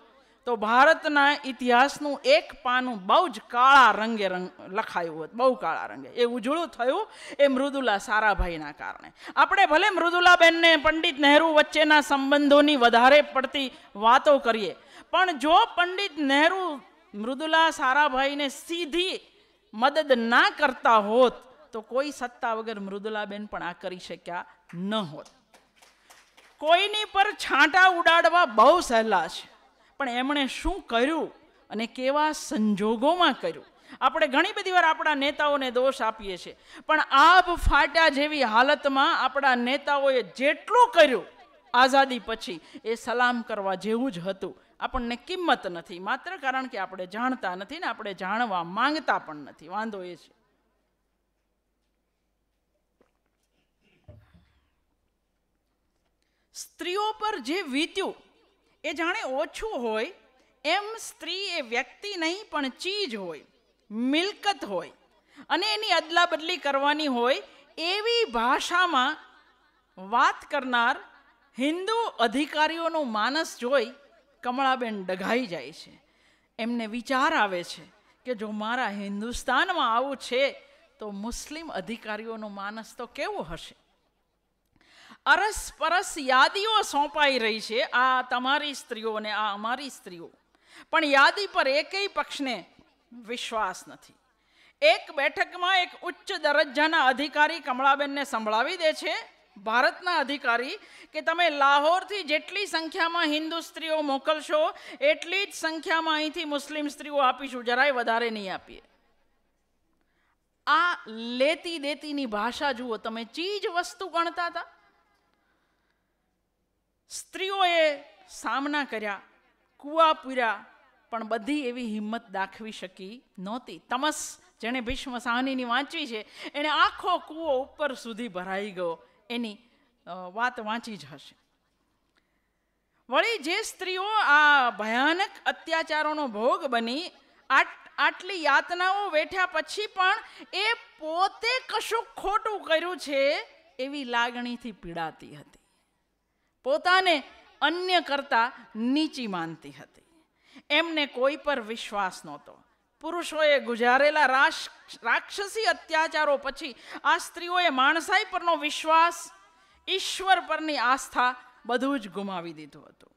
તો ભારતના ઇતિહાસનું એક પાનું બહુ જ કાળા રંગે રંગ લખાયું હોત બહુ કાળા રંગે એ ઉજળું થયું એ મૃદુલા સારાભાઈના કારણે આપણે ભલે મૃદુલાબેનને પંડિત નહેરુ વચ્ચેના સંબંધોની વધારે પડતી વાતો કરીએ પણ જો પંડિત નહેરુ મૃદુલા સારાભાઈને સીધી મદદ ના કરતા હોત તો કોઈ સત્તા વગર મૃદુલાબેન પણ આ કરી શક્યા ન હોત કોઈની પર છાંટા ઉડાડવા બહુ સહેલા છે પણ એમણે શું કર્યું અને કેવા સંજોગોમાં કર્યું આપણે ઘણી બધી વાર આપણા નેતાઓને દોષ આપીએ છીએ પણ આબ ફાટ્યા જેવી હાલતમાં આપણા નેતાઓએ જેટલું કર્યું આઝાદી પછી એ સલામ કરવા જેવું જ હતું આપણને કિંમત નથી માત્ર કારણ કે આપણે જાણતા નથી ને આપણે જાણવા માંગતા પણ નથી વાંધો એ છે સ્ત્રીઓ પર જે વીત્યું એ જાણે ઓછું હોય એમ સ્ત્રી એ વ્યક્તિ નહીં પણ ચીજ હોય મિલકત હોય અને એની અદલા બદલી કરવાની હોય એવી ભાષામાં વાત કરનાર હિન્દુ અધિકારીઓનું માનસ જોઈ કમળાબેન ડઘાઈ જાય છે એમને વિચાર આવે છે કે જો મારા હિન્દુસ્તાનમાં આવું છે તો મુસ્લિમ અધિકારીઓનો માનસ તો કેવો હશે અરસપરસ યાદીઓ સોંપાઈ રહી છે આ તમારી સ્ત્રીઓ અને આ અમારી સ્ત્રીઓ પણ યાદી પર એકેય પક્ષને વિશ્વાસ નથી એક બેઠકમાં એક ઉચ્ચ દરજ્જાના અધિકારી કમળાબેનને સંભળાવી દે છે ભારતના અધિકારી કે તમે લાહોરથી જેટલી સંખ્યામાં હિન્દુ સ્ત્રીઓ મોકલશો એટલી જ સંખ્યામાં અહીંથી મુસ્લિમ સ્ત્રીઓ આપીશું જરાય વધારે નહીં આપીએ આ લેતી દેતીની ભાષા જુઓ તમે ચીજ વસ્તુ ગણતા હતા સ્ત્રીઓએ સામના કર્યા કૂવા પૂર્યા પણ બધી એવી હિંમત દાખવી શકી નહોતી તમસ જેણે ભીષ્મ સાહનીની વાંચવી છે એણે આખો કૂવો ઉપર સુધી ભરાઈ ગયો એની વાત વાંચી જ હશે વળી જે સ્ત્રીઓ આ ભયાનક અત્યાચારોનો ભોગ બની આટલી યાતનાઓ વેઠ્યા પછી પણ એ પોતે કશું ખોટું કર્યું છે એવી લાગણીથી પીડાતી હતી પોતાને અન્ય કરતાં નીચી માનતી હતી એમને કોઈ પર વિશ્વાસ નહોતો પુરુષોએ ગુજારેલા રાક્ષસી અત્યાચારો પછી આ સ્ત્રીઓએ માણસાઈ પરનો વિશ્વાસ ઈશ્વર પરની આસ્થા બધું જ ગુમાવી દીધું હતું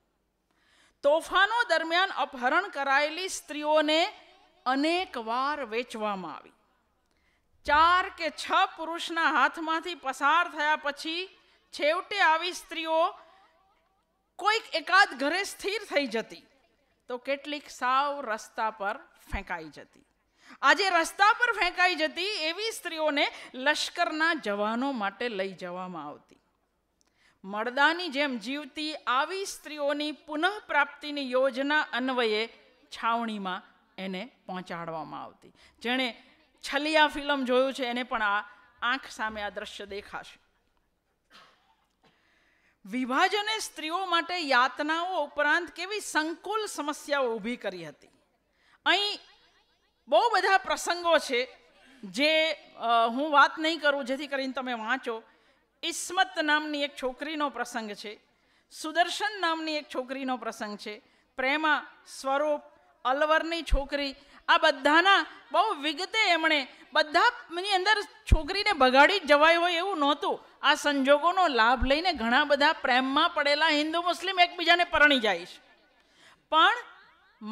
તોફાનો દરમિયાન અપહરણ કરાયેલી સ્ત્રીઓને અનેક વાર વેચવામાં આવી ચાર કે છ પુરુષના હાથમાંથી પસાર થયા પછી છેવટે આવી સ્ત્રીઓ કોઈક એકાદ ઘરે સ્થિર થઈ જતી તો કેટલીક સાવ રસ્તા પર ફેંકાઈ જતી આજે રસ્તા પર ફેંકાઈ જતી એવી સ્ત્રીઓને લશ્કરના જવાનો માટે લઈ જવામાં આવતી મળદાની જેમ જીવતી આવી સ્ત્રીઓની પુનઃપ્રાપ્તિની યોજના અન્વયે છાવણીમાં એને પહોંચાડવામાં આવતી જેણે છલિયા ફિલ્મ જોયું છે એને પણ આ આંખ સામે આ દ્રશ્ય દેખાશે વિભાજને સ્ત્રીઓ માટે યાતનાઓ ઉપરાંત કેવી સંકુલ સમસ્યાઓ ઊભી કરી હતી અહીં બહુ બધા પ્રસંગો છે જે હું વાત નહીં કરું જેથી કરીને તમે વાંચો ઇસ્મત નામની એક છોકરીનો પ્રસંગ છે સુદર્શન નામની એક છોકરીનો પ્રસંગ છે પ્રેમા સ્વરૂપ અલવરની છોકરી આ બધાના બહુ વિગતે એમણે બધાની અંદર છોકરીને બગાડી જવાય હોય એવું નહોતું આ સંજોગોનો લાભ લઈને ઘણા બધા પ્રેમમાં પડેલા હિન્દુ મુસ્લિમ એકબીજાને પરણી જાય છે પણ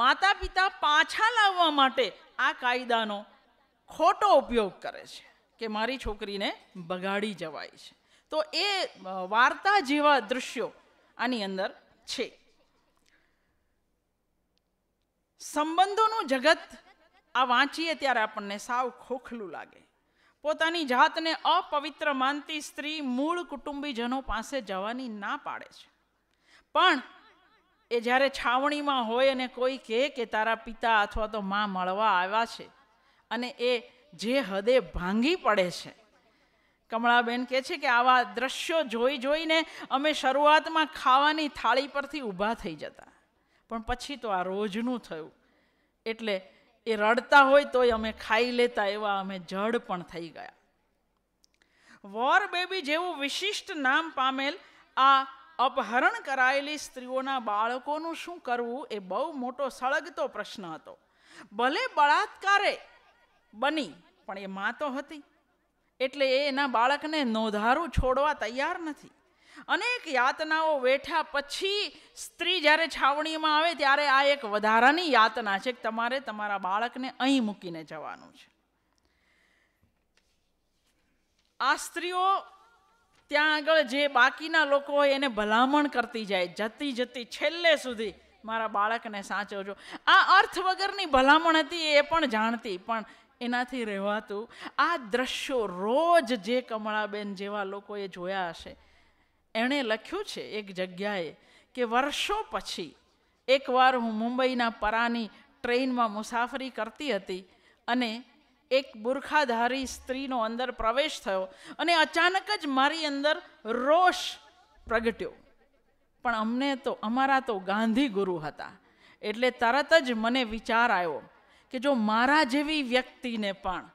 માતા પિતા પાછા લાવવા માટે આ કાયદાનો ખોટો ઉપયોગ કરે છે કે મારી છોકરીને બગાડી જવાય છે તો એ વાર્તા જેવા દૃશ્યો આની અંદર છે સંબંધોનું જગત આ વાંચીએ ત્યારે આપણને સાવ ખોખલું લાગે પોતાની જાતને અપવિત્ર માનતી સ્ત્રી મૂળ કુટુંબીજનો પાસે જવાની ના પાડે છે પણ એ જ્યારે છાવણીમાં હોય અને કોઈ કહે કે તારા પિતા અથવા તો મા મળવા આવ્યા છે અને એ જે હદે ભાંગી પડે છે કમળાબેન કહે છે કે આવા દ્રશ્યો જોઈ જોઈને અમે શરૂઆતમાં ખાવાની થાળી પરથી ઊભા થઈ જતા પણ પછી તો આ રોજનું થયું એટલે એ રડતા હોય તોય અમે ખાઈ લેતા એવા અમે જડ પણ થઈ ગયા વોર બેબી જેવું વિશિષ્ટ નામ પામેલ આ અપહરણ કરાયેલી સ્ત્રીઓના બાળકોનું શું કરવું એ બહુ મોટો સળગતો પ્રશ્ન હતો ભલે બળાત્કારે બની પણ એ મા તો હતી એટલે એ એના બાળકને નોંધારું છોડવા તૈયાર નથી અનેક યાતનાઓ વેઠા પછી સ્ત્રી જ્યારે છાવણીમાં આવે ત્યારે આ એક વધારાની યાતના છે કે તમારે તમારા બાળકને અહીં મૂકીને જવાનું છે આ સ્ત્રીઓ ત્યાં આગળ જે બાકીના લોકો હોય એને ભલામણ કરતી જાય જતી જતી છેલ્લે સુધી મારા બાળકને સાચવજો આ અર્થ વગરની ભલામણ હતી એ પણ જાણતી પણ એનાથી રહેવાતું આ દ્રશ્યો રોજ જે કમળાબેન જેવા લોકોએ જોયા હશે એણે લખ્યું છે એક જગ્યાએ કે વર્ષો પછી એકવાર હું મુંબઈના પરાની ટ્રેનમાં મુસાફરી કરતી હતી અને એક બુરખાધારી સ્ત્રીનો અંદર પ્રવેશ થયો અને અચાનક જ મારી અંદર રોષ પ્રગટ્યો પણ અમને તો અમારા તો ગાંધી ગુરુ હતા એટલે તરત જ મને વિચાર આવ્યો કે જો મારા જેવી વ્યક્તિને પણ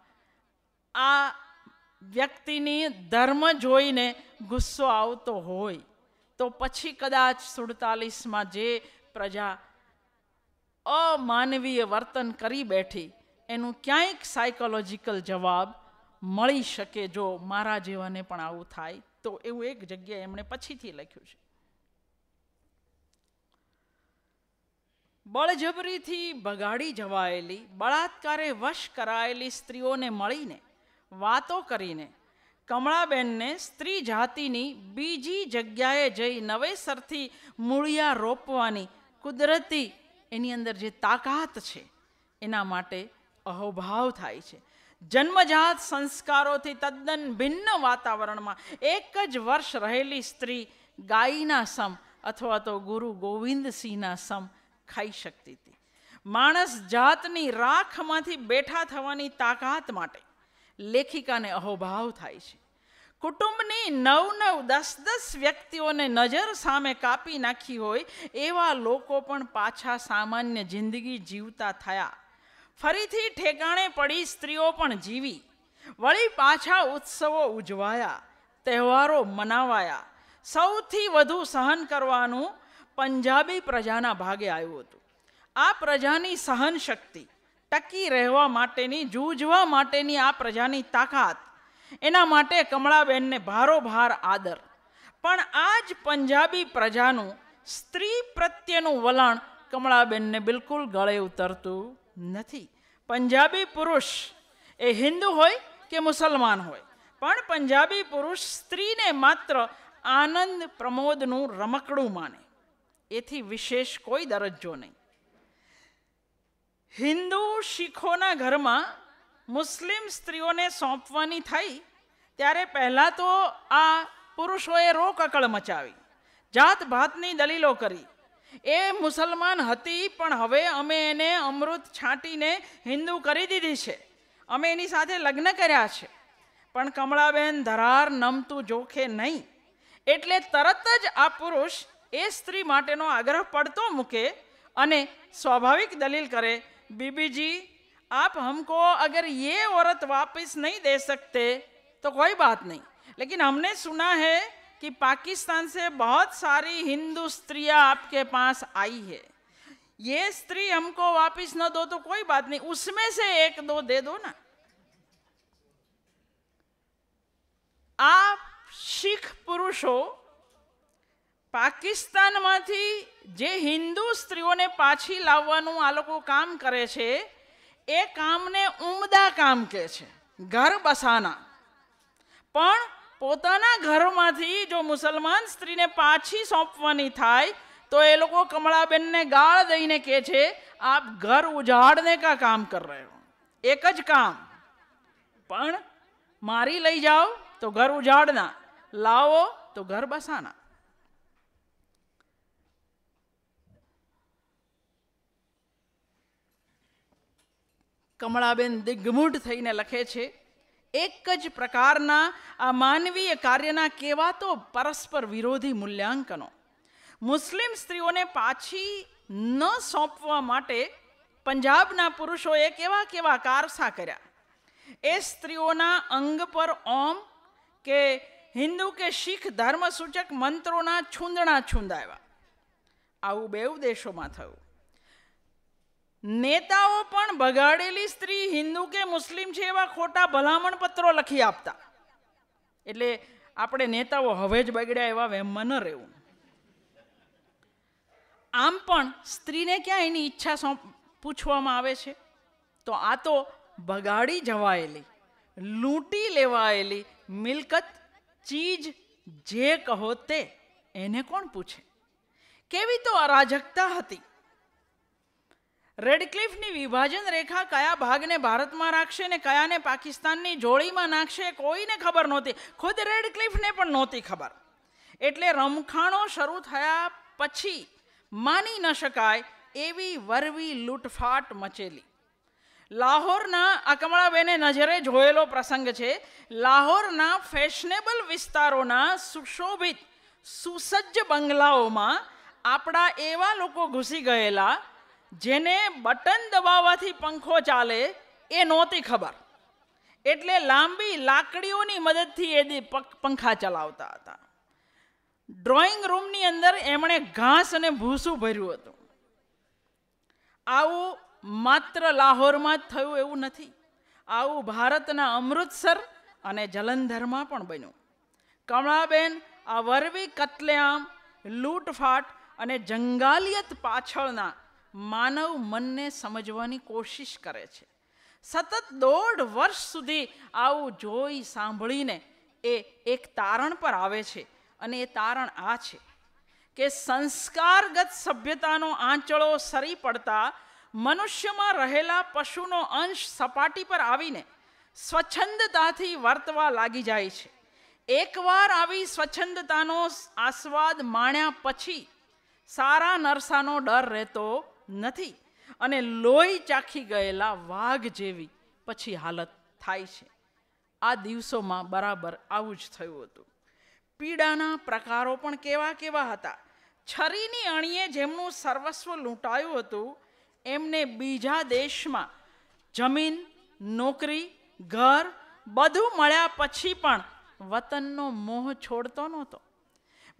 આ વ્યક્તિની ધર્મ જોઈને ગુસ્સો આવતો હોય તો પછી કદાચ સુડતાલીસમાં જે પ્રજા અમાનવીય વર્તન કરી બેઠી એનું ક્યાંક સાયકોલોજીકલ જવાબ મળી શકે જો મારા જેવાને પણ આવું થાય તો એવું એક જગ્યાએ એમણે પછીથી લખ્યું છે બળજબરીથી ભગાડી જવાયેલી બળાત્કારે વશ કરાયેલી સ્ત્રીઓને મળીને વાતો કરીને કમળાબેનને સ્ત્રી જાતિની બીજી જગ્યાએ જઈ નવેસરથી મૂળિયા રોપવાની કુદરતી એની અંદર જે તાકાત છે એના માટે અહોભાવ થાય છે જન્મજાત સંસ્કારોથી તદ્દન ભિન્ન વાતાવરણમાં એક જ વર્ષ રહેલી સ્ત્રી ગાયના સમ અથવા તો ગુરુ ગોવિંદસિંહના સમ ખાઈ શકતી હતી માણસ જાતની રાખમાંથી બેઠા થવાની તાકાત માટે લેખિકાને અહોભાવ થાય છે કુટુંબની નવ નવ દસ દસ વ્યક્તિઓને નજર સામે કાપી નાખી હોય એવા લોકો પણ પાછા સામાન્ય જિંદગી જીવતા થયા ફરીથી ઠેકાણે પડી સ્ત્રીઓ પણ જીવી વળી પાછા ઉત્સવો ઉજવાયા તહેવારો મનાવાયા સૌથી વધુ સહન કરવાનું પંજાબી પ્રજાના ભાગે આવ્યું હતું આ પ્રજાની સહન શક્તિ ટકી રહેવા માટેની જૂજવા માટેની આ પ્રજાની તાકાત એના માટે કમળાબેનને ભારોભાર આદર પણ આ જ પંજાબી પ્રજાનું સ્ત્રી પ્રત્યેનું વલણ કમળાબેનને બિલકુલ ગળે ઉતરતું નથી પંજાબી પુરુષ એ હિન્દુ હોય કે મુસલમાન હોય પણ પંજાબી પુરુષ સ્ત્રીને માત્ર આનંદ પ્રમોદનું રમકડું માને એથી વિશેષ કોઈ દરજ્જો નહીં હિન્દુ શીખોના ઘરમાં મુસ્લિમ સ્ત્રીઓને સોંપવાની થઈ ત્યારે પહેલાં તો આ પુરુષોએ રોક અકળ મચાવી જાત ભાતની દલીલો કરી એ મુસલમાન હતી પણ હવે અમે એને અમૃત છાંટીને હિન્દુ કરી દીધી છે અમે એની સાથે લગ્ન કર્યા છે પણ કમળાબેન ધરાર નમતું જોખે નહીં એટલે તરત જ આ પુરુષ એ સ્ત્રી માટેનો આગ્રહ પડતો મૂકે અને સ્વાભાવિક દલીલ કરે बीबी जी आप हमको अगर ये औरत वापस नहीं दे सकते तो कोई बात नहीं लेकिन हमने सुना है कि पाकिस्तान से बहुत सारी हिंदू स्त्रियां आपके पास आई है ये स्त्री हमको वापस न दो तो कोई बात नहीं उसमें से एक दो दे दो ना आप सिख पुरुष हो પાકિસ્તાનમાંથી જે હિન્દુ સ્ત્રીઓને પાછી લાવવાનું આ લોકો કામ કરે છે એ કામને ઉમદા કામ કહે છે ઘર બસાના પણ પોતાના ઘરમાંથી જો મુસલમાન સ્ત્રીને પાછી સોંપવાની થાય તો એ લોકો કમળાબેનને ગાળ દઈને કહે છે આપ ઘર ઉજાડને કા કામ કર રહ્યો એક જ કામ પણ મારી લઈ જાઓ તો ઘર ઉજાડના લાવો તો ઘર બસાના કમળાબેન દિગ્મૂઢ થઈને લખે છે એક જ પ્રકારના આ માનવીય કાર્યના કેવા તો પરસ્પર વિરોધી મૂલ્યાંકનો મુસ્લિમ સ્ત્રીઓને પાછી ન સોંપવા માટે પંજાબના પુરુષોએ કેવા કેવા કારસા કર્યા એ સ્ત્રીઓના અંગ પર ઓમ કે હિન્દુ કે શીખ ધર્મસૂચક મંત્રોના છૂંદણા છૂંદાવ્યા આવું બેઉ દેશોમાં થયું નેતાઓ પણ બગાડેલી સ્ત્રી હિન્દુ કે મુસ્લિમ છે એવા ખોટા ભલામણ પત્રો લખી આપતા એટલે આપણે નેતાઓ હવે જ બગડ્યા એવા વહેમમાં ન રહેવું આમ પણ સ્ત્રીને ક્યાં એની ઈચ્છા પૂછવામાં આવે છે તો આ તો બગાડી જવાયેલી લૂંટી લેવાયેલી મિલકત ચીજ જે કહો તે એને કોણ પૂછે કેવી તો અરાજકતા હતી રેડક્લિફની વિભાજન રેખા કયા ભાગને ભારતમાં રાખશે ને કયાને પાકિસ્તાનની જોડીમાં નાખશે કોઈને ખબર નહોતી ખુદ રેડક્લિફને પણ નહોતી ખબર એટલે રમખાણો શરૂ થયા પછી માની ન શકાય એવી વરવી લૂંટફાટ મચેલી લાહોરના આ કમળાબેને નજરે જોયેલો પ્રસંગ છે લાહોરના ફેશનેબલ વિસ્તારોના સુશોભિત સુસજ્જ બંગલાઓમાં આપણા એવા લોકો ઘૂસી ગયેલા જેને બટન દબાવવાથી પંખો ચાલે એ નહોતી ખબર એટલે લાંબી લાકડીઓની મદદથી એ પંખા ચલાવતા હતા ડ્રોઈંગ રૂમની અંદર એમણે ઘાસ અને ભૂસું ભર્યું હતું આવું માત્ર લાહોરમાં જ થયું એવું નથી આવું ભારતના અમૃતસર અને જલંધરમાં પણ બન્યું કમળાબેન આ વરવી કતલેઆમ લૂંટફાટ અને જંગાલિયત પાછળના માનવ મનને સમજવાની કોશિશ કરે છે સતત દોઢ વર્ષ સુધી આવું જોઈ સાંભળીને એ એક તારણ પર આવે છે અને એ તારણ આ છે કે સંસ્કારગત સભ્યતાનો આંચળો સરી પડતા મનુષ્યમાં રહેલા પશુનો અંશ સપાટી પર આવીને સ્વચ્છંદતાથી વર્તવા લાગી જાય છે એકવાર આવી સ્વચ્છંદતાનો આસ્વાદ માણ્યા પછી સારા નરસાનો ડર રહેતો નથી અને લોહી ચાખી ગયેલા વાઘ જેવી પછી હાલત થાય છે આ દિવસોમાં બરાબર આવું જ થયું હતું પીડાના પ્રકારો પણ કેવા કેવા હતા છરીની અણીએ જેમનું સર્વસ્વ લૂંટાયું હતું એમને બીજા દેશમાં જમીન નોકરી ઘર બધું મળ્યા પછી પણ વતનનો મોહ છોડતો નહોતો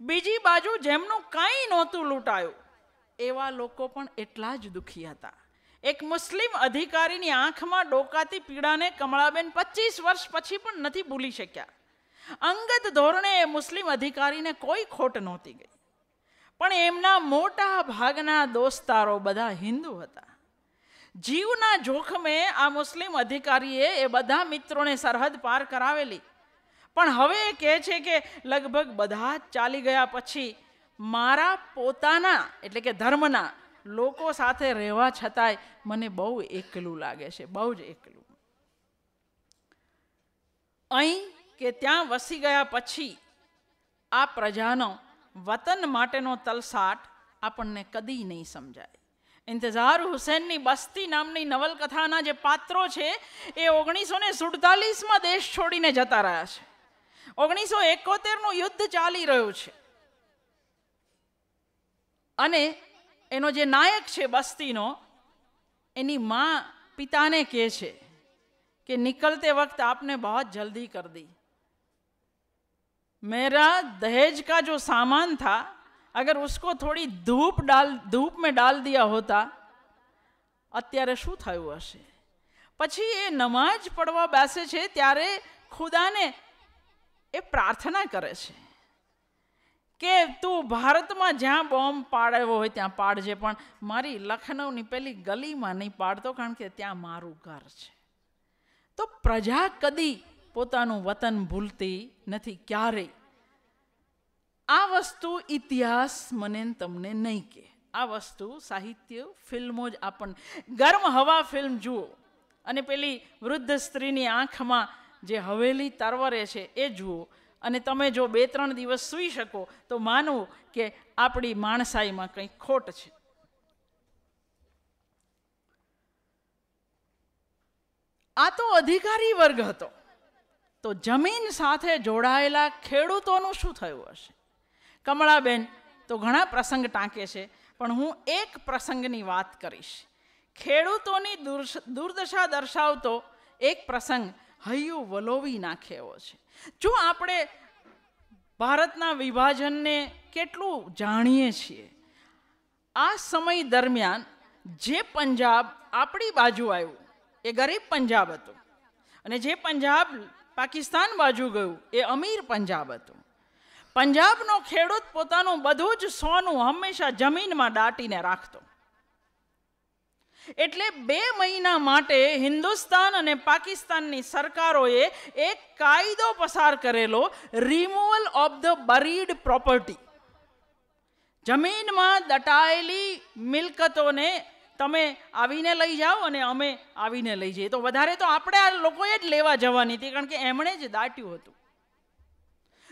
બીજી બાજુ જેમનું કંઈ નહોતું લૂંટાયું એવા લોકો પણ એટલા જ દુઃખી હતા એક મુસ્લિમ અધિકારીની આંખમાં ડોકાતી પીડાને કમળાબેન પચીસ વર્ષ પછી પણ નથી ભૂલી શક્યા અંગત ધોરણે એ મુસ્લિમ અધિકારીને કોઈ ખોટ નહોતી ગઈ પણ એમના મોટા ભાગના દોસ્તારો બધા હિન્દુ હતા જીવના જોખમે આ મુસ્લિમ અધિકારીએ એ બધા મિત્રોને સરહદ પાર કરાવેલી પણ હવે એ કહે છે કે લગભગ બધા જ ચાલી ગયા પછી મારા પોતાના એટલે કે ધર્મના લોકો સાથે રહેવા છતાંય મને બહુ એકલું લાગે છે બહુ જ એકલું અહીં કે ત્યાં વસી ગયા પછી આ પ્રજાનો વતન માટેનો તલસાટ આપણને કદી નહીં સમજાય ઇંતઝાર હુસેનની બસ્તી નામની નવલકથાના જે પાત્રો છે એ ઓગણીસો ને સુડતાલીસમાં દેશ છોડીને જતા રહ્યા છે ઓગણીસો એકોતેરનું યુદ્ધ ચાલી રહ્યું છે અને એનો જે નાયક છે બસ્તીનો એની મા પિતાને કહે છે કે નિકલતે વખત આપને બહુ જલ્દી કર દી મેરા દહેજ કા જો સામાન થા અગર ઉસકો થોડી ધૂપ ડાલ धूप में डाल दिया होता અત્યારે શું થયું હશે પછી એ નમાજ પડવા બેસે છે ત્યારે ખુદાને એ પ્રાર્થના કરે છે કે તું ભારતમાં જ્યાં બોમ્બ પાડવો હોય ત્યાં પાડજે પણ મારી લખનૌની પેલી ગલીમાં નહીં પાડતો કારણ કે ત્યાં મારું ઘર છે તો પ્રજા કદી પોતાનું વતન ભૂલતી નથી ક્યારેય આ વસ્તુ ઇતિહાસ મને તમને નહીં કે આ વસ્તુ સાહિત્ય ફિલ્મો જ આપણને ગરમ હવા ફિલ્મ જુઓ અને પેલી વૃદ્ધ સ્ત્રીની આંખમાં જે હવેલી તરવરે છે એ જુઓ અને તમે જો બે ત્રણ દિવસ સૂઈ શકો તો માનવું કે આપણી માણસાઈમાં કંઈ ખોટ છે આ તો અધિકારી વર્ગ હતો તો જમીન સાથે જોડાયેલા ખેડૂતોનું શું થયું હશે કમળાબેન તો ઘણા પ્રસંગ ટાંકે છે પણ હું એક પ્રસંગની વાત કરીશ ખેડૂતોની દુર્દશા દર્શાવતો એક પ્રસંગ હૈયો વલોવી નાખે છે જો આપણે ભારતના વિભાજનને કેટલું જાણીએ છીએ આ સમય દરમિયાન જે પંજાબ આપણી બાજુ આવ્યું એ ગરીબ પંજાબ હતું અને જે પંજાબ પાકિસ્તાન બાજુ ગયું એ અમીર પંજાબ હતું પંજાબનો ખેડૂત પોતાનું બધું જ સોનું હંમેશા જમીનમાં દાટીને રાખતો એટલે બે મહિના માટે હિન્દુસ્તાન અને પાકિસ્તાનની સરકારોએ એક કાયદો પસાર કરેલો removal of the buried property જમીનમાં દટાયેલી મિલકતોને તમે આવીને લઈ જાઓ અને અમે આવીને લઈ જઈએ તો વધારે તો આપણે આ લોકોએ જ લેવા જવાની હતી કારણ કે એમણે જ દાટ્યું હતું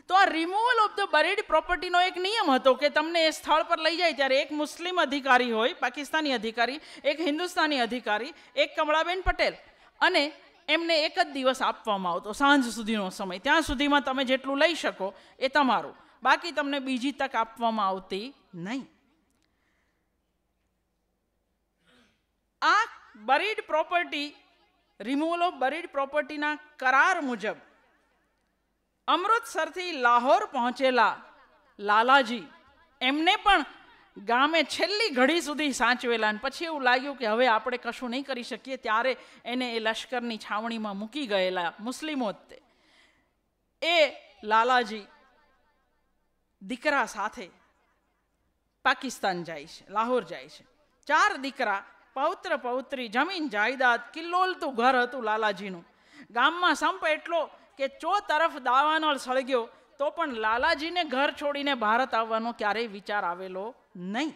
તો આ રિમુવલ ઓફ ધ બરીડ પ્રોપર્ટીનો એક નિયમ હતો કે તમને એ સ્થળ પર લઈ જાય ત્યારે એક મુસ્લિમ અધિકારી હોય પાકિસ્તાની અધિકારી એક હિન્દુસ્તાની અધિકારી એક કમળાબેન પટેલ અને એમને એક જ દિવસ આપવામાં આવતો સાંજ સુધીનો સમય ત્યાં સુધીમાં તમે જેટલું લઈ શકો એ તમારું બાકી તમને બીજી તક આપવામાં આવતી નહીં આ buried property removal of buried પ્રોપર્ટીના કરાર મુજબ અમૃતસરથી લાહોર પહોંચેલા લાલાજી એમને પણ ગામે છેલ્લી ઘડી સુધી સાચવેલા અને પછી એવું લાગ્યું કે હવે આપણે કશું નહીં કરી શકીએ ત્યારે એને એ લશ્કરની છાવણીમાં મૂકી ગયેલા મુસ્લિમો તે એ લાલાજી દીકરા સાથે પાકિસ્તાન જાય છે લાહોર જાય છે ચાર દીકરા પૌત્ર પૌત્રી જમીન જાયદાદ કિલ્લોલતું ઘર હતું લાલાજીનું ગામમાં સંપ એટલો કે ચો તરફ દાવાનો સળગ્યો તો પણ લાલાજીને ઘર છોડીને ભારત આવવાનો ક્યારેય વિચાર આવેલો નહીં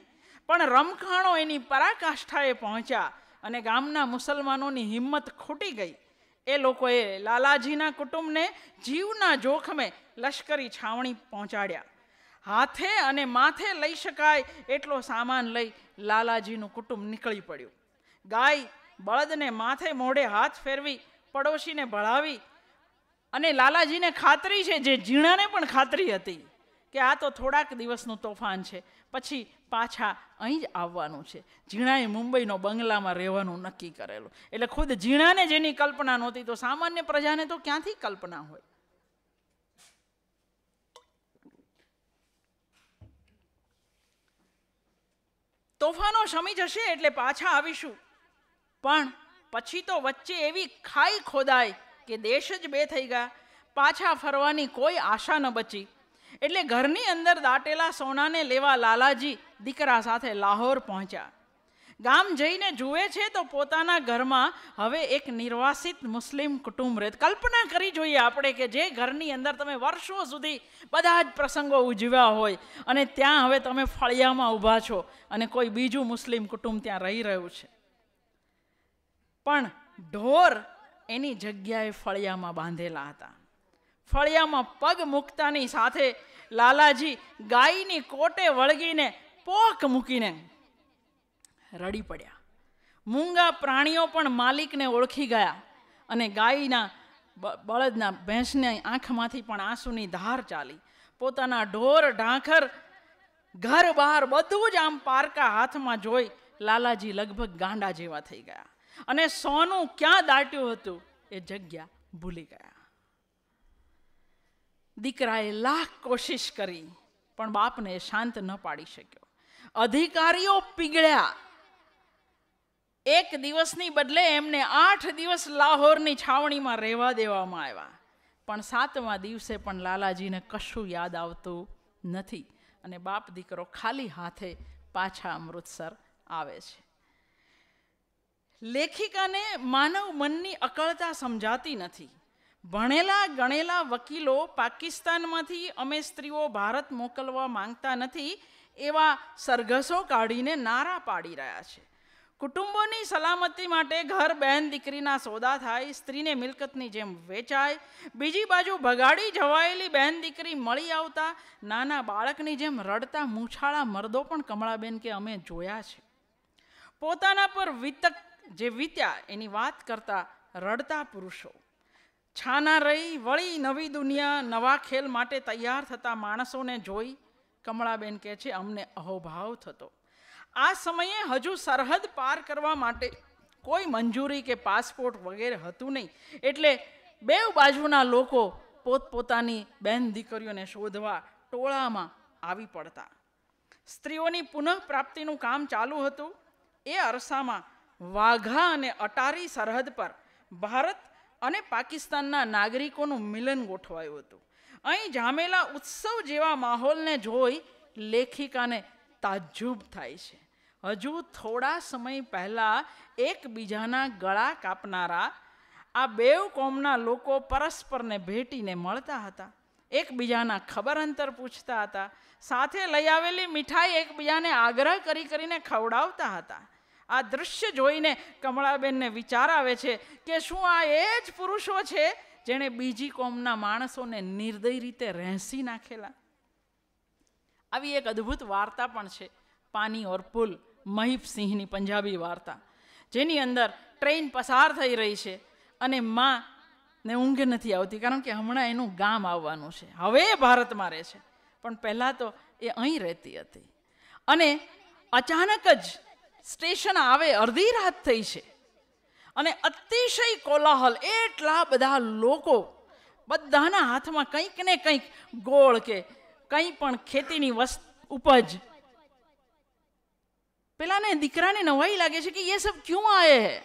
પણ રમખાણો એની પરાકાષ્ઠાએ પહોંચ્યા અને ગામના મુસલમાનોની હિંમત ખૂટી ગઈ એ લોકોએ લાલાજીના કુટુંબને જીવના જોખમે લશ્કરી છાવણી પહોંચાડ્યા હાથે અને માથે લઈ શકાય એટલો સામાન લઈ લાલાજીનું કુટુંબ નીકળી પડ્યું ગાય બળદને માથે મોઢે હાથ ફેરવી પડોશીને ભળાવી અને લાલાજીને ખાતરી છે જે ઝીણાને પણ ખાતરી હતી કે આ તો થોડાક દિવસનું તોફાન છે પછી પાછા અહીં જ આવવાનું છે ઝીણાએ મુંબઈનો બંગલામાં રહેવાનું નક્કી કરેલું એટલે ખુદ ઝીણાને જેની કલ્પના નહોતી તો સામાન્ય પ્રજાને તો ક્યાંથી કલ્પના હોય તોફાનો શમી જશે એટલે પાછા આવીશું પણ પછી તો વચ્ચે એવી ખાઈ ખોદાઈ કે દેશ જ બે થઈ ગયા પાછા ફરવાની કોઈ આશા ન બચી એટલે ઘરની અંદર દાટેલા સોનાને લેવા લાલાજી દીકરા સાથે લાહોર પહોંચ્યા ગામ જઈને જુએ છે તો પોતાના ઘરમાં હવે એક નિર્વાસિત મુસ્લિમ કુટુંબ રહે કલ્પના કરી જોઈએ આપણે કે જે ઘરની અંદર તમે વર્ષો સુધી બધા જ પ્રસંગો ઉજવ્યા હોય અને ત્યાં હવે તમે ફળિયામાં ઊભા છો અને કોઈ બીજું મુસ્લિમ કુટુંબ ત્યાં રહી રહ્યું છે પણ ઢોર એની જગ્યાએ ફળિયામાં બાંધેલા હતા ફળિયામાં પગ મૂકતાની સાથે લાલાજી ગાયની કોટે વળગીને પોક મૂકીને રડી પડ્યા મૂંગા પ્રાણીઓ પણ માલિકને ઓળખી ગયા અને ગાયના બળદના ભેંસને આંખમાંથી પણ આંસુની ધાર ચાલી પોતાના ઢોર ઢાંખર ઘર બહાર બધું જ આમ પારકા હાથમાં જોઈ લાલાજી લગભગ ગાંડા જેવા થઈ ગયા અને સોનું ક્યાં દાટ્યું હતું એ જગ્યા ભૂલી ગયા દીકરાએ લાખ કોશિશ કરી પણ બાપને શાંત ન પાડી શક્યો અધિકારીઓ પીગળ્યા એક દિવસની બદલે એમને આઠ દિવસ લાહોરની છાવણીમાં રહેવા દેવામાં આવ્યા પણ સાતમા દિવસે પણ લાલાજીને કશું યાદ આવતું નથી અને બાપ દીકરો ખાલી હાથે પાછા અમૃતસર આવે છે લેખિકાને માનવ મનની અકળતા સમજાતી નથી ભણેલા ગણેલા વકીલો પાકિસ્તાનમાંથી અમે સ્ત્રીઓ ભારત મોકલવા માંગતા નથી એવા સરઘસો કાઢીને નારા પાડી રહ્યા છે કુટુંબોની સલામતી માટે ઘર બહેન દીકરીના સોદા થાય સ્ત્રીને મિલકતની જેમ વેચાય બીજી બાજુ ભગાડી જવાયેલી બહેન દીકરી મળી આવતા નાના બાળકની જેમ રડતા મૂછાળા મર્દો પણ કમળાબેન કે અમે જોયા છે પોતાના પર વિતક જે વીત્યા એની વાત કરતા રડતા પુરુષો છાના રહી વળી નવી દુનિયા નવા ખેલ માટે તૈયાર થતા માણસોને જોઈ કમળાબેન કહે છે અમને અહોભાવ થતો આ સમયે હજુ સરહદ પાર કરવા માટે કોઈ મંજૂરી કે પાસપોર્ટ વગેરે હતું નહીં એટલે બે બાજુના લોકો પોતપોતાની બેન દીકરીઓને શોધવા ટોળામાં આવી પડતા સ્ત્રીઓની પુનઃપ્રાપ્તિનું કામ ચાલુ હતું એ અરસામાં વાઘા અને અટારી સરહદ પર ભારત અને પાકિસ્તાનના નાગરિકોનું મિલન ગોઠવાયું હતું અહીં જામેલા ઉત્સવ જેવા માહોલને જોઈ લેખિકાને તાજુબ થાય છે હજુ થોડા સમય પહેલાં એકબીજાના ગળા કાપનારા આ બેવ કોમના લોકો પરસ્પરને ભેટીને મળતા હતા એકબીજાના ખબર અંતર પૂછતા હતા સાથે લઈ આવેલી મીઠાઈ એકબીજાને આગ્રહ કરી કરીને ખવડાવતા હતા આ દૃશ્ય જોઈને કમળાબેનને વિચાર આવે છે કે શું આ એ જ પુરુષો છે જેણે બીજી કોમના માણસોને નિર્દય રીતે રહેસી નાખેલા આવી એક અદ્ભુત વાર્તા પણ છે પાની ઓર પુલ મહિપસિંહની પંજાબી વાર્તા જેની અંદર ટ્રેન પસાર થઈ રહી છે અને માં ને ઊંઘ નથી આવતી કારણ કે હમણાં એનું ગામ આવવાનું છે હવે ભારતમાં રહે છે પણ પહેલાં તો એ અહીં રહેતી હતી અને અચાનક જ સ્ટેશન આવે અડધી રાત થઈ છે અને અતિશય કોલાહલ એટલા બધા લોકો બધાના હાથમાં કંઈક ને કંઈક ગોળ કે કંઈ પણ ખેતીની વસ્ત ઉપજ પેલાને દીકરાને નવાઈ લાગે છે કે એ સબ ક્યું આયે હે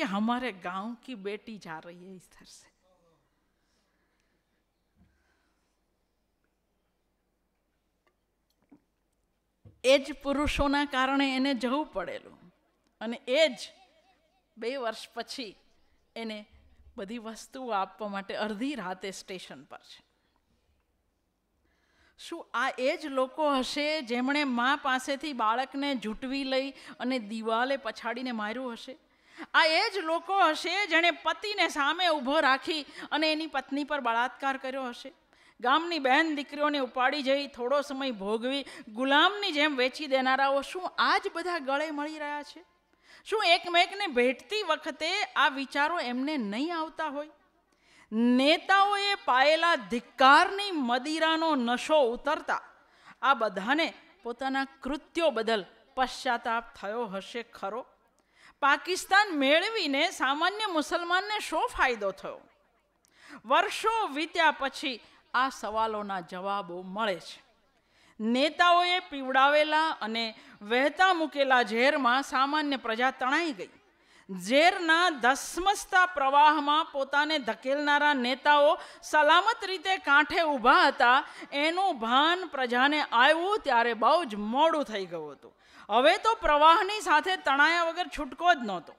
કે હમારે ગાંવ કી બેટી જા રહી હે ઇસ સે એ જ પુરુષોના કારણે એને જવું પડેલું અને એ જ બે વર્ષ પછી એને બધી વસ્તુઓ આપવા માટે અડધી રાતે સ્ટેશન પર છે શું આ એ જ લોકો હશે જેમણે મા પાસેથી બાળકને જૂટવી લઈ અને દિવાલે પછાડીને માર્યું હશે આ એ જ લોકો હશે જેણે પતિને સામે ઊભો રાખી અને એની પત્ની પર બળાત્કાર કર્યો હશે ગામની બહેન દીકરીઓને ઉપાડી જઈ થોડો સમય ભોગવી ગુલામની જેમ વેચી દેનારાઓ શું આ જ બધા ગળે મળી રહ્યા છે શું એકમેકને ભેટતી વખતે આ વિચારો એમને નહીં આવતા હોય નેતાઓએ પાયેલા ધિક્કારની મદિરાનો નશો ઉતરતા આ બધાને પોતાના કૃત્યો બદલ પશ્ચાતાપ થયો હશે ખરો પાકિસ્તાન મેળવીને સામાન્ય મુસલમાનને શો ફાયદો થયો વર્ષો વીત્યા પછી આ સવાલોના જવાબો મળે છે નેતાઓએ પીવડાવેલા અને વહેતા મૂકેલા ઝેરમાં સામાન્ય પ્રજા તણાઈ ગઈ ઝેરના ધસમસતા પ્રવાહમાં પોતાને ધકેલનારા નેતાઓ સલામત રીતે કાંઠે ઊભા હતા એનું ભાન પ્રજાને આવ્યું ત્યારે બહુ જ મોડું થઈ ગયું હતું હવે તો પ્રવાહની સાથે તણાયા વગર છૂટકો જ નહોતો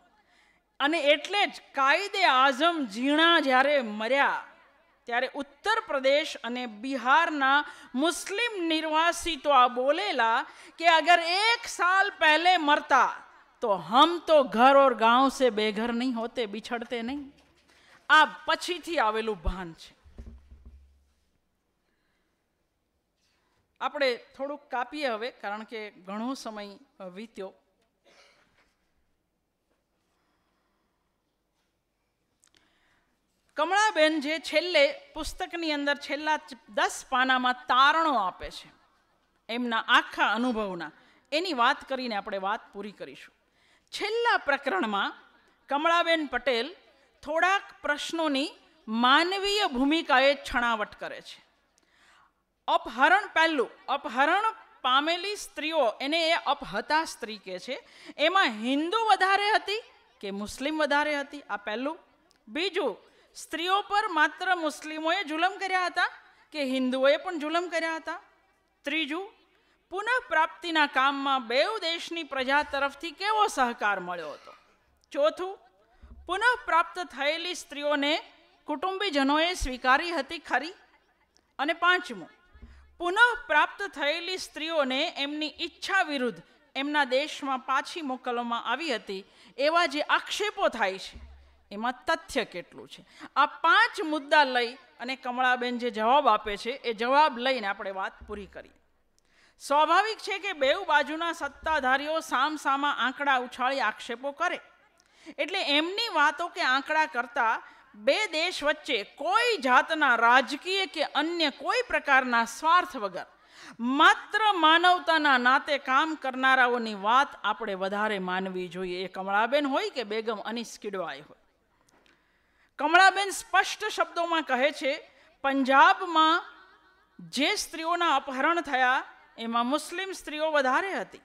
અને એટલે જ કાયદે આઝમ ઝીણા જ્યારે મર્યા ત્યારે ઉત્તર પ્રદેશ અને બિહારના મુસ્લિમ નિર્વાસિતો આ બોલેલા કે અગર એક સાલ પહેલે મરતા તો હમ તો ઘર ઓર गांव સે બેઘર નહીં હોતે બિછડતે નહીં આ પછીથી આવેલું ભાન છે આપણે થોડુંક કાપીએ હવે કારણ કે ઘણો સમય વીત્યો કમળાબેન જે છેલ્લે પુસ્તકની અંદર છેલ્લા દસ પાનામાં તારણો આપે છે એમના આખા અનુભવના એની વાત કરીને આપણે વાત પૂરી કરીશું છેલ્લા પ્રકરણમાં કમળાબેન પટેલ થોડાક પ્રશ્નોની માનવીય ભૂમિકાએ છણાવટ કરે છે અપહરણ પહેલું અપહરણ પામેલી સ્ત્રીઓ એને એ અપહતા સ્ત્રી કહે છે એમાં હિન્દુ વધારે હતી કે મુસ્લિમ વધારે હતી આ પહેલું બીજું સ્ત્રીઓ પર માત્ર મુસ્લિમોએ જુલમ કર્યા હતા કે હિન્દુઓએ પણ જુલમ કર્યા હતા ત્રીજું પુનઃપ્રાપ્તિના કામમાં બે દેશની પ્રજા તરફથી કેવો સહકાર મળ્યો હતો ચોથું પુનઃપ્રાપ્ત થયેલી સ્ત્રીઓને કુટુંબીજનોએ સ્વીકારી હતી ખરી અને પાંચમું પુનઃપ્રાપ્ત થયેલી સ્ત્રીઓને એમની ઈચ્છા વિરુદ્ધ એમના દેશમાં પાછી મોકલવામાં આવી હતી એવા જે આક્ષેપો થાય છે એમાં તથ્ય કેટલું છે આ પાંચ મુદ્દા લઈ અને કમળાબેન જે જવાબ આપે છે એ જવાબ લઈને આપણે વાત પૂરી કરી સ્વાભાવિક છે કે બેઉ બાજુના સત્તાધારીઓ સામસામા આંકડા ઉછાળી આક્ષેપો કરે એટલે એમની વાતો કે આંકડા કરતાં બે દેશ વચ્ચે કોઈ જાતના રાજકીય કે અન્ય કોઈ પ્રકારના સ્વાર્થ વગર માત્ર માનવતાના નાતે કામ કરનારાઓની વાત આપણે વધારે માનવી જોઈએ એ કમળાબેન હોય કે બેગમ અનિસ કિડવાય હોય કમળાબેન સ્પષ્ટ શબ્દોમાં કહે છે પંજાબમાં જે સ્ત્રીઓના અપહરણ થયા એમાં મુસ્લિમ સ્ત્રીઓ વધારે હતી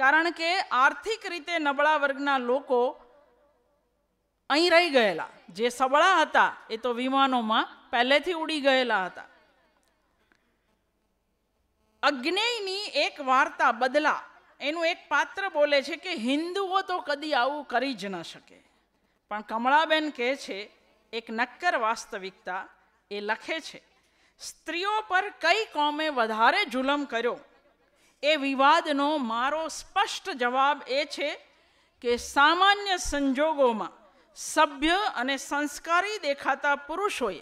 કારણ કે આર્થિક રીતે નબળા વર્ગના લોકો અહીં રહી ગયેલા જે સબળા હતા એ તો વિમાનોમાં પહેલેથી ઉડી ગયેલા હતા અગ્નેયની એક વાર્તા બદલા એનું એક પાત્ર બોલે છે કે હિન્દુઓ તો કદી આવું કરી જ ન શકે પણ કમળાબેન કહે છે એક નક્કર વાસ્તવિકતા એ લખે છે સ્ત્રીઓ પર કઈ કોમે વધારે જુલમ કર્યો એ વિવાદનો મારો સ્પષ્ટ જવાબ એ છે કે સામાન્ય સંજોગોમાં સભ્ય અને સંસ્કારી દેખાતા પુરુષોએ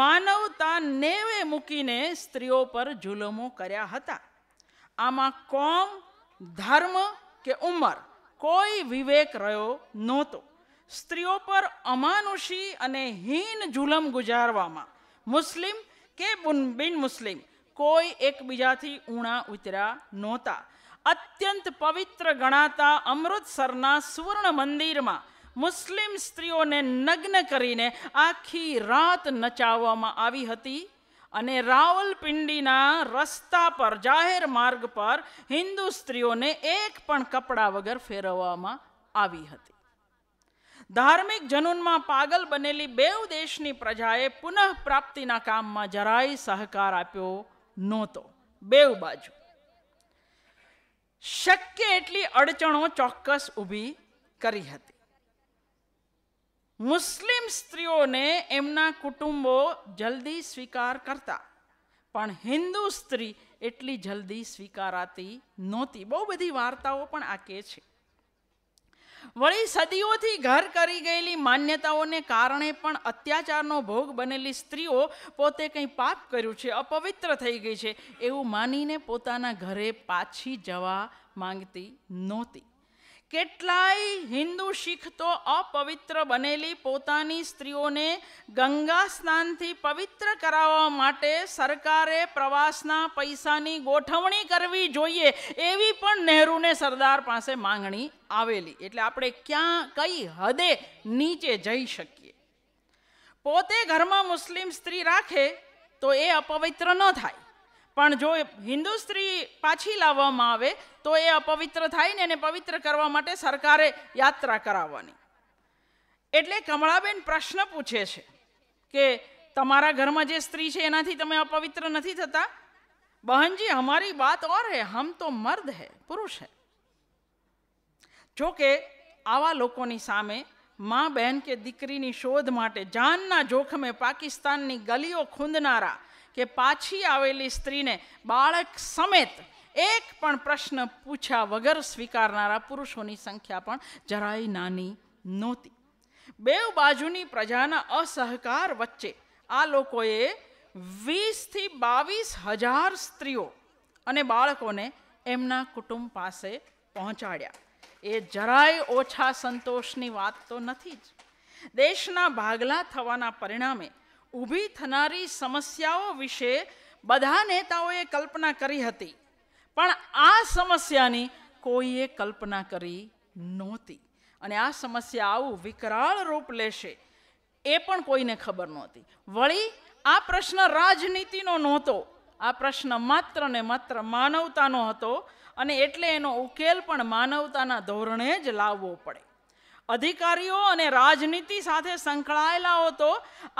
માનવતા નેવે મૂકીને સ્ત્રીઓ પર જુલમો કર્યા હતા આમાં કોમ ધર્મ કે ઉંમર કોઈ વિવેક રહ્યો નહોતો સ્ત્રીઓ પર અમાનુષી અને હીન જુલમ ગુજારવામાં મુસ્લિમ કે બિન મુસ્લિમ કોઈ એકબીજાથી ઊણા ઉતર્યા નહોતા અત્યંત પવિત્ર ગણાતા અમૃતસરના સુવર્ણ મંદિરમાં મુસ્લિમ સ્ત્રીઓને નગ્ન કરીને આખી રાત નચાવવામાં આવી હતી અને રાવલપિંડીના રસ્તા પર જાહેર માર્ગ પર હિન્દુ સ્ત્રીઓને એક પણ કપડાં વગર ફેરવવામાં આવી હતી ધાર્મિક જનૂનમાં પાગલ બનેલી બેઉ દેશની પ્રજાએ પુનઃ પ્રાપ્તિના કામમાં જરાય સહકાર આપ્યો નહોતો બેઉ બાજુ શક્ય એટલી અડચણો ચોક્કસ ઊભી કરી હતી મુસ્લિમ સ્ત્રીઓને એમના કુટુંબો જલ્દી સ્વીકાર કરતા પણ હિન્દુ સ્ત્રી એટલી જલ્દી સ્વીકારાતી નહોતી બહુ બધી વાર્તાઓ પણ આ કે છે વળી સદીઓથી ઘર કરી ગયેલી માન્યતાઓને કારણે પણ અત્યાચારનો ભોગ બનેલી સ્ત્રીઓ પોતે કંઈ પાપ કર્યું છે અપવિત્ર થઈ ગઈ છે એવું માનીને પોતાના ઘરે પાછી જવા માંગતી નહોતી કેટલાય હિન્દુ શીખ તો અપવિત્ર બનેલી પોતાની સ્ત્રીઓને ગંગા સ્નાનથી પવિત્ર કરાવવા માટે સરકારે પ્રવાસના પૈસાની ગોઠવણી કરવી જોઈએ એવી પણ નહેરુને સરદાર પાસે માંગણી આવેલી એટલે આપણે ક્યાં કઈ હદે નીચે જઈ શકીએ પોતે ઘરમાં મુસ્લિમ સ્ત્રી રાખે તો એ અપવિત્ર ન થાય પણ જો હિન્દુ સ્ત્રી પાછી લાવવામાં આવે તો એ અપવિત્ર થાય ને એને પવિત્ર કરવા માટે સરકારે યાત્રા કરાવવાની એટલે કમળાબેન પ્રશ્ન પૂછે છે કે તમારા ઘરમાં જે સ્ત્રી છે એનાથી તમે અપવિત્ર નથી થતા બહનજી હમારી વાત ઓર હે હમ તો મર્દ હે પુરુષ હે જો કે આવા લોકોની સામે માં બહેન કે દીકરીની શોધ માટે જાનના જોખમે પાકિસ્તાનની ગલીઓ ખૂંદનારા કે પાછી આવેલી સ્ત્રીને બાળક સમેત એક પણ પ્રશ્ન પૂછ્યા વગર સ્વીકારનારા પુરુષોની સંખ્યા પણ જરાય નાની નહોતી બે બાજુની પ્રજાના અસહકાર વચ્ચે આ લોકોએ વીસથી બાવીસ હજાર સ્ત્રીઓ અને બાળકોને એમના કુટુંબ પાસે પહોંચાડ્યા એ જરાય ઓછા સંતોષની વાત તો નથી જ દેશના ભાગલા થવાના પરિણામે ઊભી થનારી સમસ્યાઓ વિશે બધા નેતાઓએ કલ્પના કરી હતી પણ આ સમસ્યાની કોઈએ કલ્પના કરી નહોતી અને આ સમસ્યા આવું વિકરાળ રૂપ લેશે એ પણ કોઈને ખબર નહોતી વળી આ પ્રશ્ન રાજનીતિનો નહોતો આ પ્રશ્ન માત્ર ને માત્ર માનવતાનો હતો અને એટલે એનો ઉકેલ પણ માનવતાના ધોરણે જ લાવવો પડે અધિકારીઓ અને રાજનીતિ સાથે સંકળાયેલા હો તો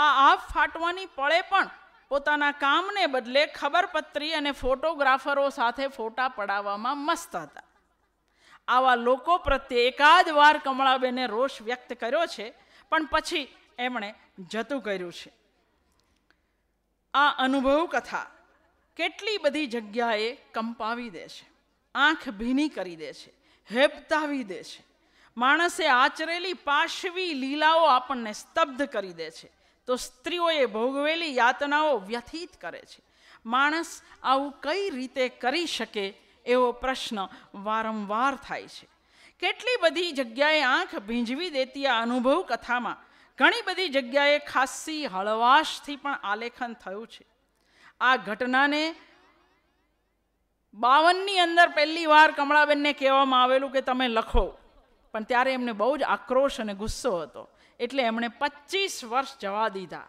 આ આફ ફાટવાની પળે પણ પોતાના કામને બદલે ખબરપત્રી અને ફોટોગ્રાફરો સાથે ફોટા પડાવવામાં મસ્ત હતા આવા લોકો પ્રત્યે એકાદ વાર કમળાબેને રોષ વ્યક્ત કર્યો છે પણ પછી એમણે જતું કર્યું છે આ અનુભવ કથા કેટલી બધી જગ્યાએ કંપાવી દે છે આંખ ભીની કરી દે છે હેપતાવી દે છે માણસે આચરેલી પાશવી લીલાઓ આપણને સ્તબ્ધ કરી દે છે તો સ્ત્રીઓએ ભોગવેલી યાતનાઓ વ્યથિત કરે છે માણસ આવું કઈ રીતે કરી શકે એવો પ્રશ્ન વારંવાર થાય છે કેટલી બધી જગ્યાએ આંખ ભીંજવી દેતી આ અનુભવ કથામાં ઘણી બધી જગ્યાએ ખાસ્સી હળવાશથી પણ આલેખન થયું છે આ ઘટનાને બાવનની અંદર પહેલી વાર કમળાબેનને કહેવામાં આવેલું કે તમે લખો પણ ત્યારે એમને બહુ જ આક્રોશ અને ગુસ્સો હતો એટલે એમણે પચીસ વર્ષ જવા દીધા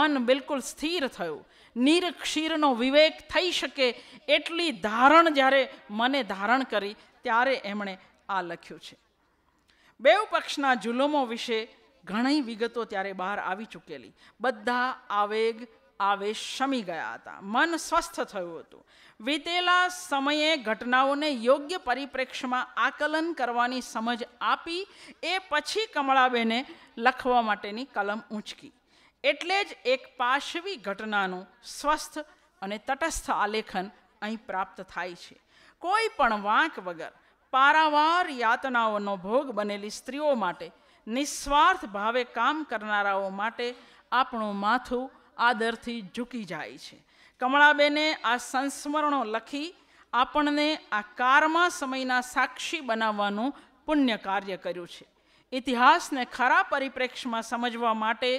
મન બિલકુલ સ્થિર થયું નિરક્ષીરનો વિવેક થઈ શકે એટલી ધારણ જ્યારે મને ધારણ કરી ત્યારે એમણે આ લખ્યું છે બેઉ પક્ષના જુલમો વિશે ઘણી વિગતો ત્યારે બહાર આવી ચૂકેલી બધા આવેગ આવેશ શમી ગયા હતા મન સ્વસ્થ થયું હતું વીતેલા સમયે ઘટનાઓને યોગ્ય પરિપ્રેક્ષ્યમાં આકલન કરવાની સમજ આપી એ પછી કમળાબેને લખવા માટેની કલમ ઊંચકી એટલે જ એક પાશવી ઘટનાનું સ્વસ્થ અને તટસ્થ આલેખન અહીં પ્રાપ્ત થાય છે કોઈ પણ વાંક વગર પારાવાર યાતનાઓનો ભોગ બનેલી સ્ત્રીઓ માટે નિસ્વાર્થ ભાવે કામ કરનારાઓ માટે આપણું માથું આ દરથી ઝૂકી જાય છે કમળાબેને આ સંસ્મરણો લખી આપણને આ કારમાં સમયના સાક્ષી બનાવવાનું પુણ્ય કાર્ય કર્યું છે ઇતિહાસને ખરા પરિપ્રેક્ષમાં સમજવા માટે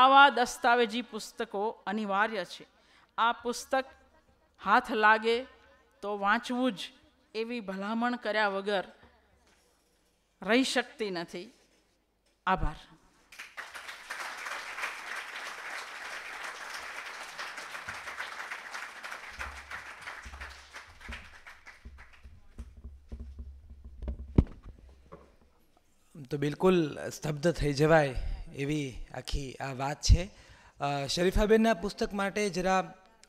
આવા દસ્તાવેજી પુસ્તકો અનિવાર્ય છે આ પુસ્તક હાથ લાગે તો વાંચવું જ એવી ભલામણ કર્યા વગર રહી શકતી નથી આભાર તો બિલકુલ સ્તબ્ધ થઈ જવાય એવી આખી આ વાત છે શરીફાબેનના પુસ્તક માટે જરા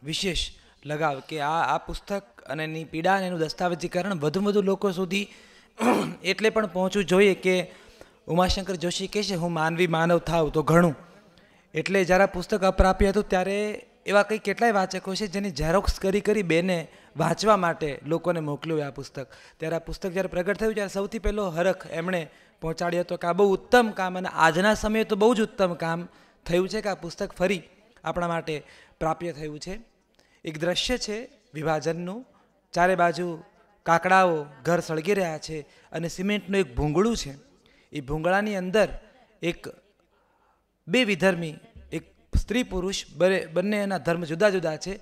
વિશેષ લગાવ કે આ આ પુસ્તક અને એની પીડા અને એનું દસ્તાવેજીકરણ વધુ વધુ લોકો સુધી એટલે પણ પહોંચવું જોઈએ કે ઉમાશંકર જોશી કહે છે હું માનવી માનવ થાવ તો ઘણું એટલે જ્યારે પુસ્તક અપ્રાપ્ય હતું ત્યારે એવા કંઈ કેટલાય વાચકો છે જેની ઝેરોક્ષ કરી કરી બેને વાંચવા માટે લોકોને મોકલ્યું આ પુસ્તક ત્યારે આ પુસ્તક જ્યારે પ્રગટ થયું ત્યારે સૌથી પહેલો હરખ એમણે પહોંચાડ્યો હતો કે આ બહુ ઉત્તમ કામ અને આજના સમયે તો બહુ જ ઉત્તમ કામ થયું છે કે આ પુસ્તક ફરી આપણા માટે પ્રાપ્ય થયું છે એક દ્રશ્ય છે વિભાજનનું ચારે બાજુ કાકડાઓ ઘર સળગી રહ્યા છે અને સિમેન્ટનું એક ભૂંગળું છે એ ભૂંગળાની અંદર એક બે વિધર્મી એક સ્ત્રી પુરુષ બને બંને એના ધર્મ જુદા જુદા છે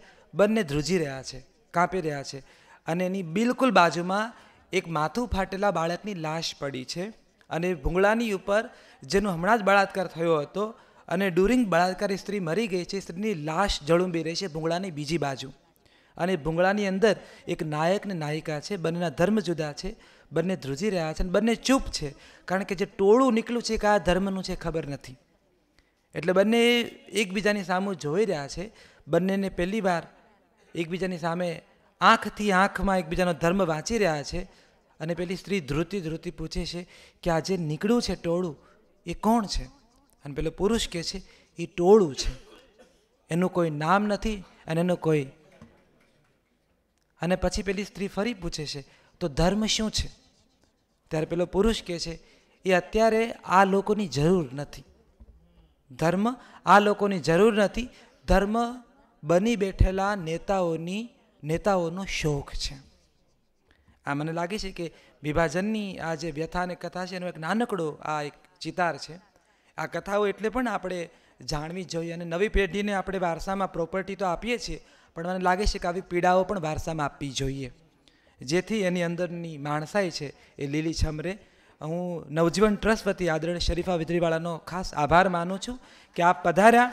બંને ધ્રુજી રહ્યા છે કાંપી રહ્યા છે અને એની બિલકુલ બાજુમાં એક માથું ફાટેલા બાળકની લાશ પડી છે અને ભૂંગળાની ઉપર જેનો હમણાં જ બળાત્કાર થયો હતો અને ડ્યુરિંગ બળાત્કારી સ્ત્રી મરી ગઈ છે સ્ત્રીની લાશ જળુંબી રહી છે ભૂંગળાની બીજી બાજુ અને ભૂંગળાની અંદર એક નાયક ને નાયિકા છે બંનેના ધર્મ જુદા છે બંને ધ્રુજી રહ્યા છે અને બંને ચૂપ છે કારણ કે જે ટોળું નીકળ્યું છે કે આ ધર્મનું છે ખબર નથી એટલે બંને એકબીજાની સામે જોઈ રહ્યા છે બંનેને પહેલી વાર એકબીજાની સામે આંખથી આંખમાં એકબીજાનો ધર્મ વાંચી રહ્યા છે અને પેલી સ્ત્રી ધ્રુતિ ધ્રુતિ પૂછે છે કે આ જે નીકળ્યું છે ટોળું એ કોણ છે અને પેલો પુરુષ કહે છે એ ટોળું છે એનું કોઈ નામ નથી અને એનું કોઈ અને પછી પેલી સ્ત્રી ફરી પૂછે છે તો ધર્મ શું છે ત્યારે પેલો પુરુષ કહે છે એ અત્યારે આ લોકોની જરૂર નથી ધર્મ આ લોકોની જરૂર નથી ધર્મ બની બેઠેલા નેતાઓની નેતાઓનો શોખ છે આ મને લાગે છે કે વિભાજનની આ જે વ્યથા અને કથા છે એનો એક નાનકડો આ એક ચિતાર છે આ કથાઓ એટલે પણ આપણે જાણવી જોઈએ અને નવી પેઢીને આપણે વારસામાં પ્રોપર્ટી તો આપીએ છીએ પણ મને લાગે છે કે આવી પીડાઓ પણ વારસામાં આપવી જોઈએ જેથી એની અંદરની માણસાઈ છે એ લીલી છમરે હું નવજીવન ટ્રસ્ટ વતી આદરણીય શરીફા વિદરીવાળાનો ખાસ આભાર માનું છું કે આપ પધાર્યા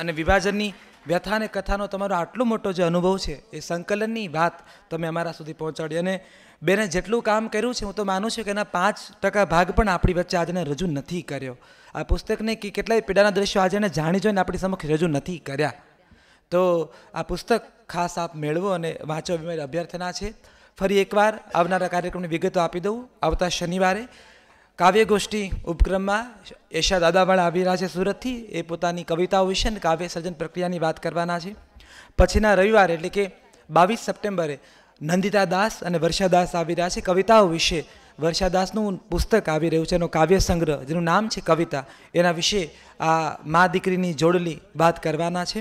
અને વિભાજનની વ્યથા અને કથાનો તમારો આટલો મોટો જે અનુભવ છે એ સંકલનની વાત તમે અમારા સુધી પહોંચાડી અને બેને જેટલું કામ કર્યું છે હું તો માનું છું કે એના પાંચ ટકા ભાગ પણ આપણી વચ્ચે આજને રજૂ નથી કર્યો આ પુસ્તકને કે કેટલાય પીડાના દ્રશ્યો આજે જાણી જોઈને આપણી સમક્ષ રજૂ નથી કર્યા તો આ પુસ્તક ખાસ આપ મેળવો અને વાંચો અભ્યર્થના છે ફરી એકવાર આવનારા કાર્યક્રમની વિગતો આપી દઉં આવતા શનિવારે કાવ્યગોષ્ઠી ઉપક્રમમાં યશા દાદા આવી રહ્યા છે સુરતથી એ પોતાની કવિતાઓ વિશે અને કાવ્ય સર્જન પ્રક્રિયાની વાત કરવાના છે પછીના રવિવાર એટલે કે બાવીસ સપ્ટેમ્બરે નંદિતા દાસ અને વર્ષાદાસ આવી રહ્યા છે કવિતાઓ વિશે વર્ષાદાસનું પુસ્તક આવી રહ્યું છે એનો કાવ્ય સંગ્રહ જેનું નામ છે કવિતા એના વિશે આ મા દીકરીની જોડલી વાત કરવાના છે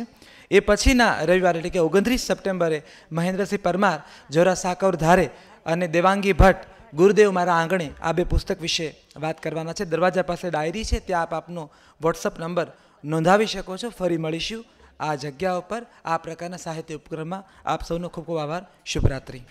એ પછીના રવિવાર એટલે કે ઓગણત્રીસ સપ્ટેમ્બરે મહેન્દ્રસિંહ પરમાર જોરા સાકર ધારે અને દેવાંગી ભટ્ટ ગુરુદેવ મારા આંગણે આ બે પુસ્તક વિશે વાત કરવાના છે દરવાજા પાસે ડાયરી છે ત્યાં આપ આપનો વોટ્સઅપ નંબર નોંધાવી શકો છો ફરી મળીશું આ જગ્યા ઉપર આ પ્રકારના સાહિત્ય ઉપક્રમમાં આપ સૌનો ખૂબ ખૂબ આભાર શુભરાત્રી